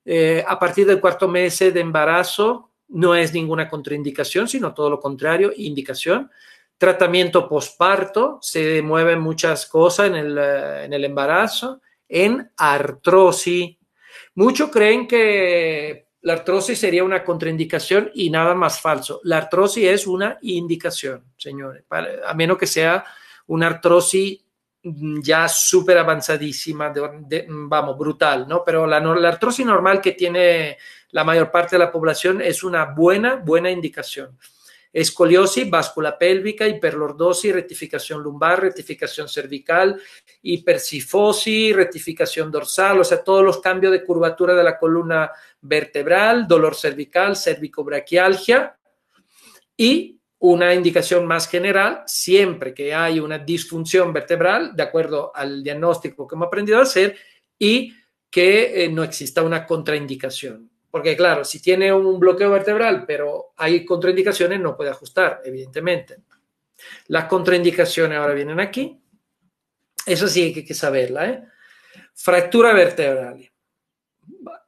Eh, a partir del cuarto mes de embarazo no es ninguna contraindicación, sino todo lo contrario, indicación tratamiento posparto, se mueven muchas cosas eh, en el, embarazo, en artrosis. Muchos creen que la artrosis sería una contraindicación y nada más falso. La artrosis es una indicación, señores, a menos que sea una artrosis mm, ya súper avanzadísima, mm, vamos, brutal, ¿no? Pero la, la, artrosis normal que tiene la mayor parte de la población es una buena, buena indicación escoliosis, báscula pélvica, hiperlordosis, rectificación lumbar, rectificación cervical, hipercifosis, rectificación dorsal, o sea, todos los cambios de curvatura de la columna vertebral, dolor cervical, cervicobraquialgia y una indicación más general, siempre que hay una disfunción vertebral, de acuerdo al diagnóstico que hemos aprendido a hacer, y que eh, no exista una contraindicación. Porque claro, si tiene un bloqueo vertebral, pero hay contraindicaciones, no puede ajustar, evidentemente. Las contraindicaciones ahora vienen aquí. Eso sí hay que saberla. ¿eh? Fractura vertebral.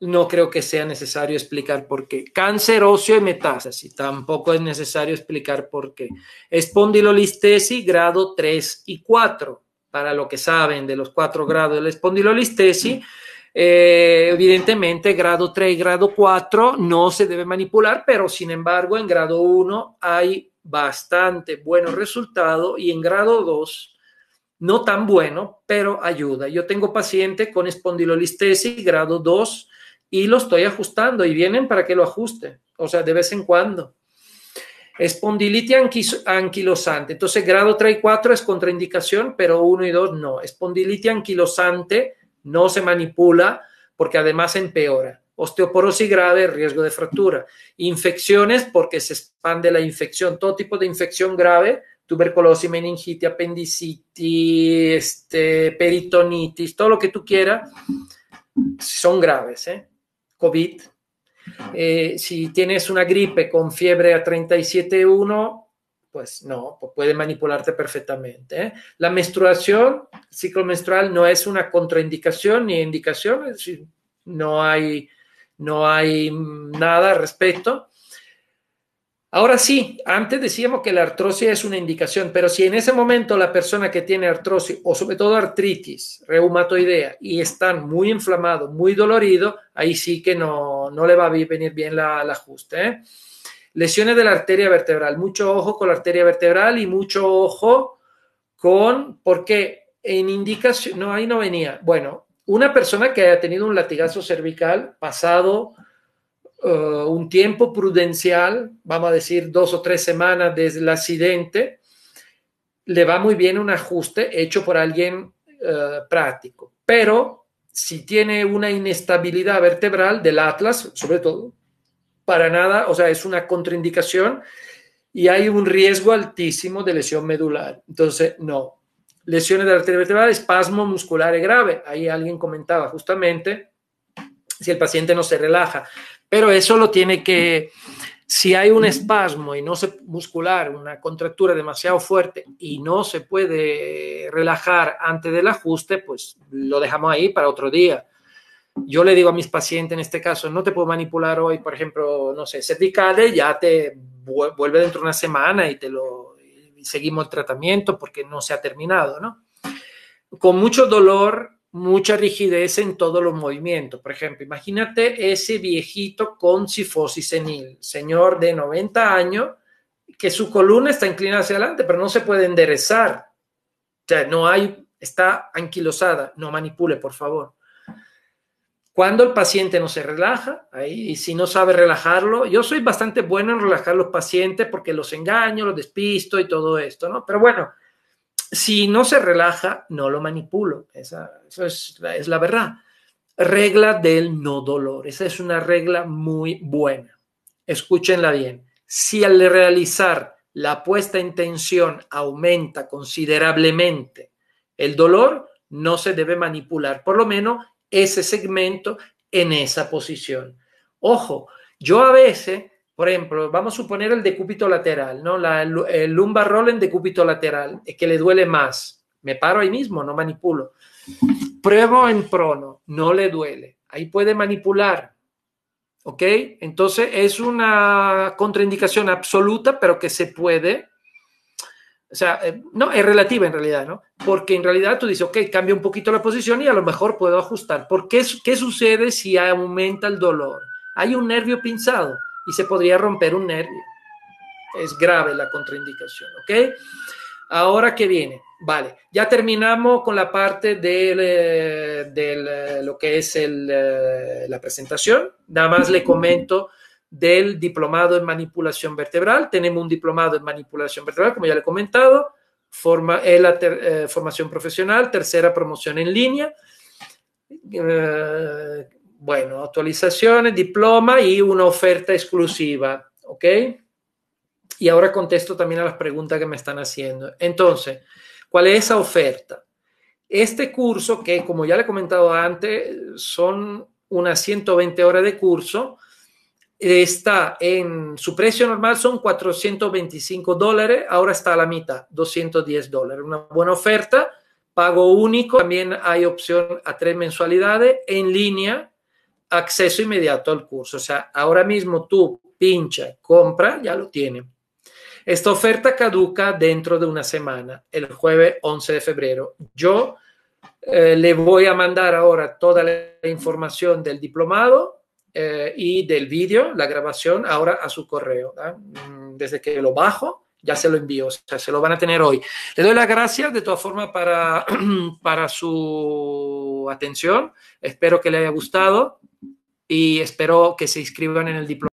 No creo que sea necesario explicar por qué. Cáncer óseo y metástasis. Tampoco es necesario explicar por qué. Espondilolistesis grado 3 y 4. Para lo que saben de los 4 grados de la espondilolistesis, eh, evidentemente, grado 3 y grado 4 no se debe manipular, pero sin embargo, en grado 1 hay bastante buenos resultados y en grado 2 no tan bueno, pero ayuda. Yo tengo paciente con espondilolistesis grado 2 y lo estoy ajustando y vienen para que lo ajuste, o sea, de vez en cuando. Espondilitis anquilosante. Entonces, grado 3 y 4 es contraindicación, pero 1 y 2 no. Espondilitis anquilosante no se manipula porque además empeora. Osteoporosis grave, riesgo de fractura. Infecciones porque se expande la infección, todo tipo de infección grave, tuberculosis, meningitis, apendicitis, este, peritonitis, todo lo que tú quieras, son graves. ¿eh? COVID. Eh, si tienes una gripe con fiebre a 37,1, pues no, puede manipularte perfectamente. La menstruación, ciclo menstrual, no es una contraindicación ni indicación, no hay, no hay nada al respecto. Ahora sí, antes decíamos que la artrosis es una indicación, pero si en ese momento la persona que tiene artrosis o sobre todo artritis reumatoidea y están muy inflamado, muy dolorido, ahí sí que no, le va a venir bien el ajuste. ¿eh? Lesiones de la arteria vertebral. Mucho ojo con la arteria vertebral y mucho ojo con, porque en indicación, no, ahí no venía. Bueno, una persona que haya tenido un latigazo cervical pasado eh, un tiempo prudencial, vamos a decir dos o tres semanas desde el accidente, le va muy bien un ajuste hecho por alguien eh, práctico. Pero si tiene una inestabilidad vertebral del atlas, sobre todo, para nada, o sea, es una contraindicación y hay un riesgo altísimo de lesión medular. Entonces, no. Lesiones de la arteria vertebral, espasmo muscular grave. Ahí alguien comentaba justamente si el paciente no se relaja, pero eso lo tiene que si hay un espasmo y no se muscular, una contractura demasiado fuerte y no se puede relajar antes del ajuste, pues lo dejamos ahí para otro día yo le digo a mis pacientes en este caso, no te puedo manipular hoy, por ejemplo, no sé, cae, ya te vuelve dentro de una semana y te lo seguimos el tratamiento porque no se ha terminado, ¿no? Con mucho dolor, mucha rigidez en todos los movimientos. Por ejemplo, imagínate ese viejito con cifosis senil, señor de 90 años, que su columna está inclinada hacia adelante, pero no se puede enderezar. O sea, no hay, está anquilosada. No manipule, por favor. Cuando el paciente no se relaja, y si no sabe relajarlo, yo soy bastante bueno en relajar a los pacientes porque los engaño, los despisto y todo esto, ¿no? Pero bueno, si no se relaja, no lo manipulo. Esa, es, es la verdad. Regla del no dolor. Esa es una regla muy buena. Escúchenla bien. Si al realizar la puesta en tensión aumenta considerablemente el dolor, no se debe manipular, por lo menos ese segmento en esa posición. Ojo, yo a veces, por ejemplo, vamos a suponer el decúbito lateral, ¿no? el lumbar roll en decúbito lateral, es que le duele más. Me paro ahí mismo, no manipulo. Pruebo en prono, no le duele. Ahí puede manipular. ¿Ok? Entonces es una contraindicación absoluta, pero que se puede o sea, eh, no, es relativa en realidad, ¿no? Porque en realidad tú dices, ok, cambio un poquito la posición y a lo mejor puedo ajustar. ¿Por qué, qué sucede si aumenta el dolor? Hay un nervio pinzado y se podría romper un nervio. Es grave la contraindicación, ¿ok? Ahora que viene, vale, ya terminamos con la parte de eh, eh, lo que es la presentación. Nada más le comento del diplomado en manipulación vertebral. Tenemos un diplomado en manipulación vertebral, como ya le he comentado, forma, la eh, formación profesional, tercera promoción en línea. Eh, bueno, actualizaciones, diploma y una oferta exclusiva, ¿ok? Y ahora contesto también a las preguntas que me están haciendo. Entonces, ¿cuál es esa oferta? Este curso, que como ya le he comentado antes, son unas 120 horas de curso, está en su precio normal son 425 dólares, ahora está a la mitad, 210 dólares. Una buena oferta, pago único, también hay opción a tres mensualidades en línea, acceso inmediato al curso. O sea, ahora mismo tú pincha, compra, ya lo tiene. Esta oferta caduca dentro de una semana, el jueves 11 de febrero. Yo eh, le voy a mandar ahora toda la información del diplomado eh, y del vídeo, la grabación, ahora a su correo. Mm, desde que lo bajo, ya se lo envío, se lo van a tener hoy. Le doy las gracias de todas formas para, [CLEARS THROAT] para su atención. Espero que le haya gustado y espero que se inscriban en el diploma.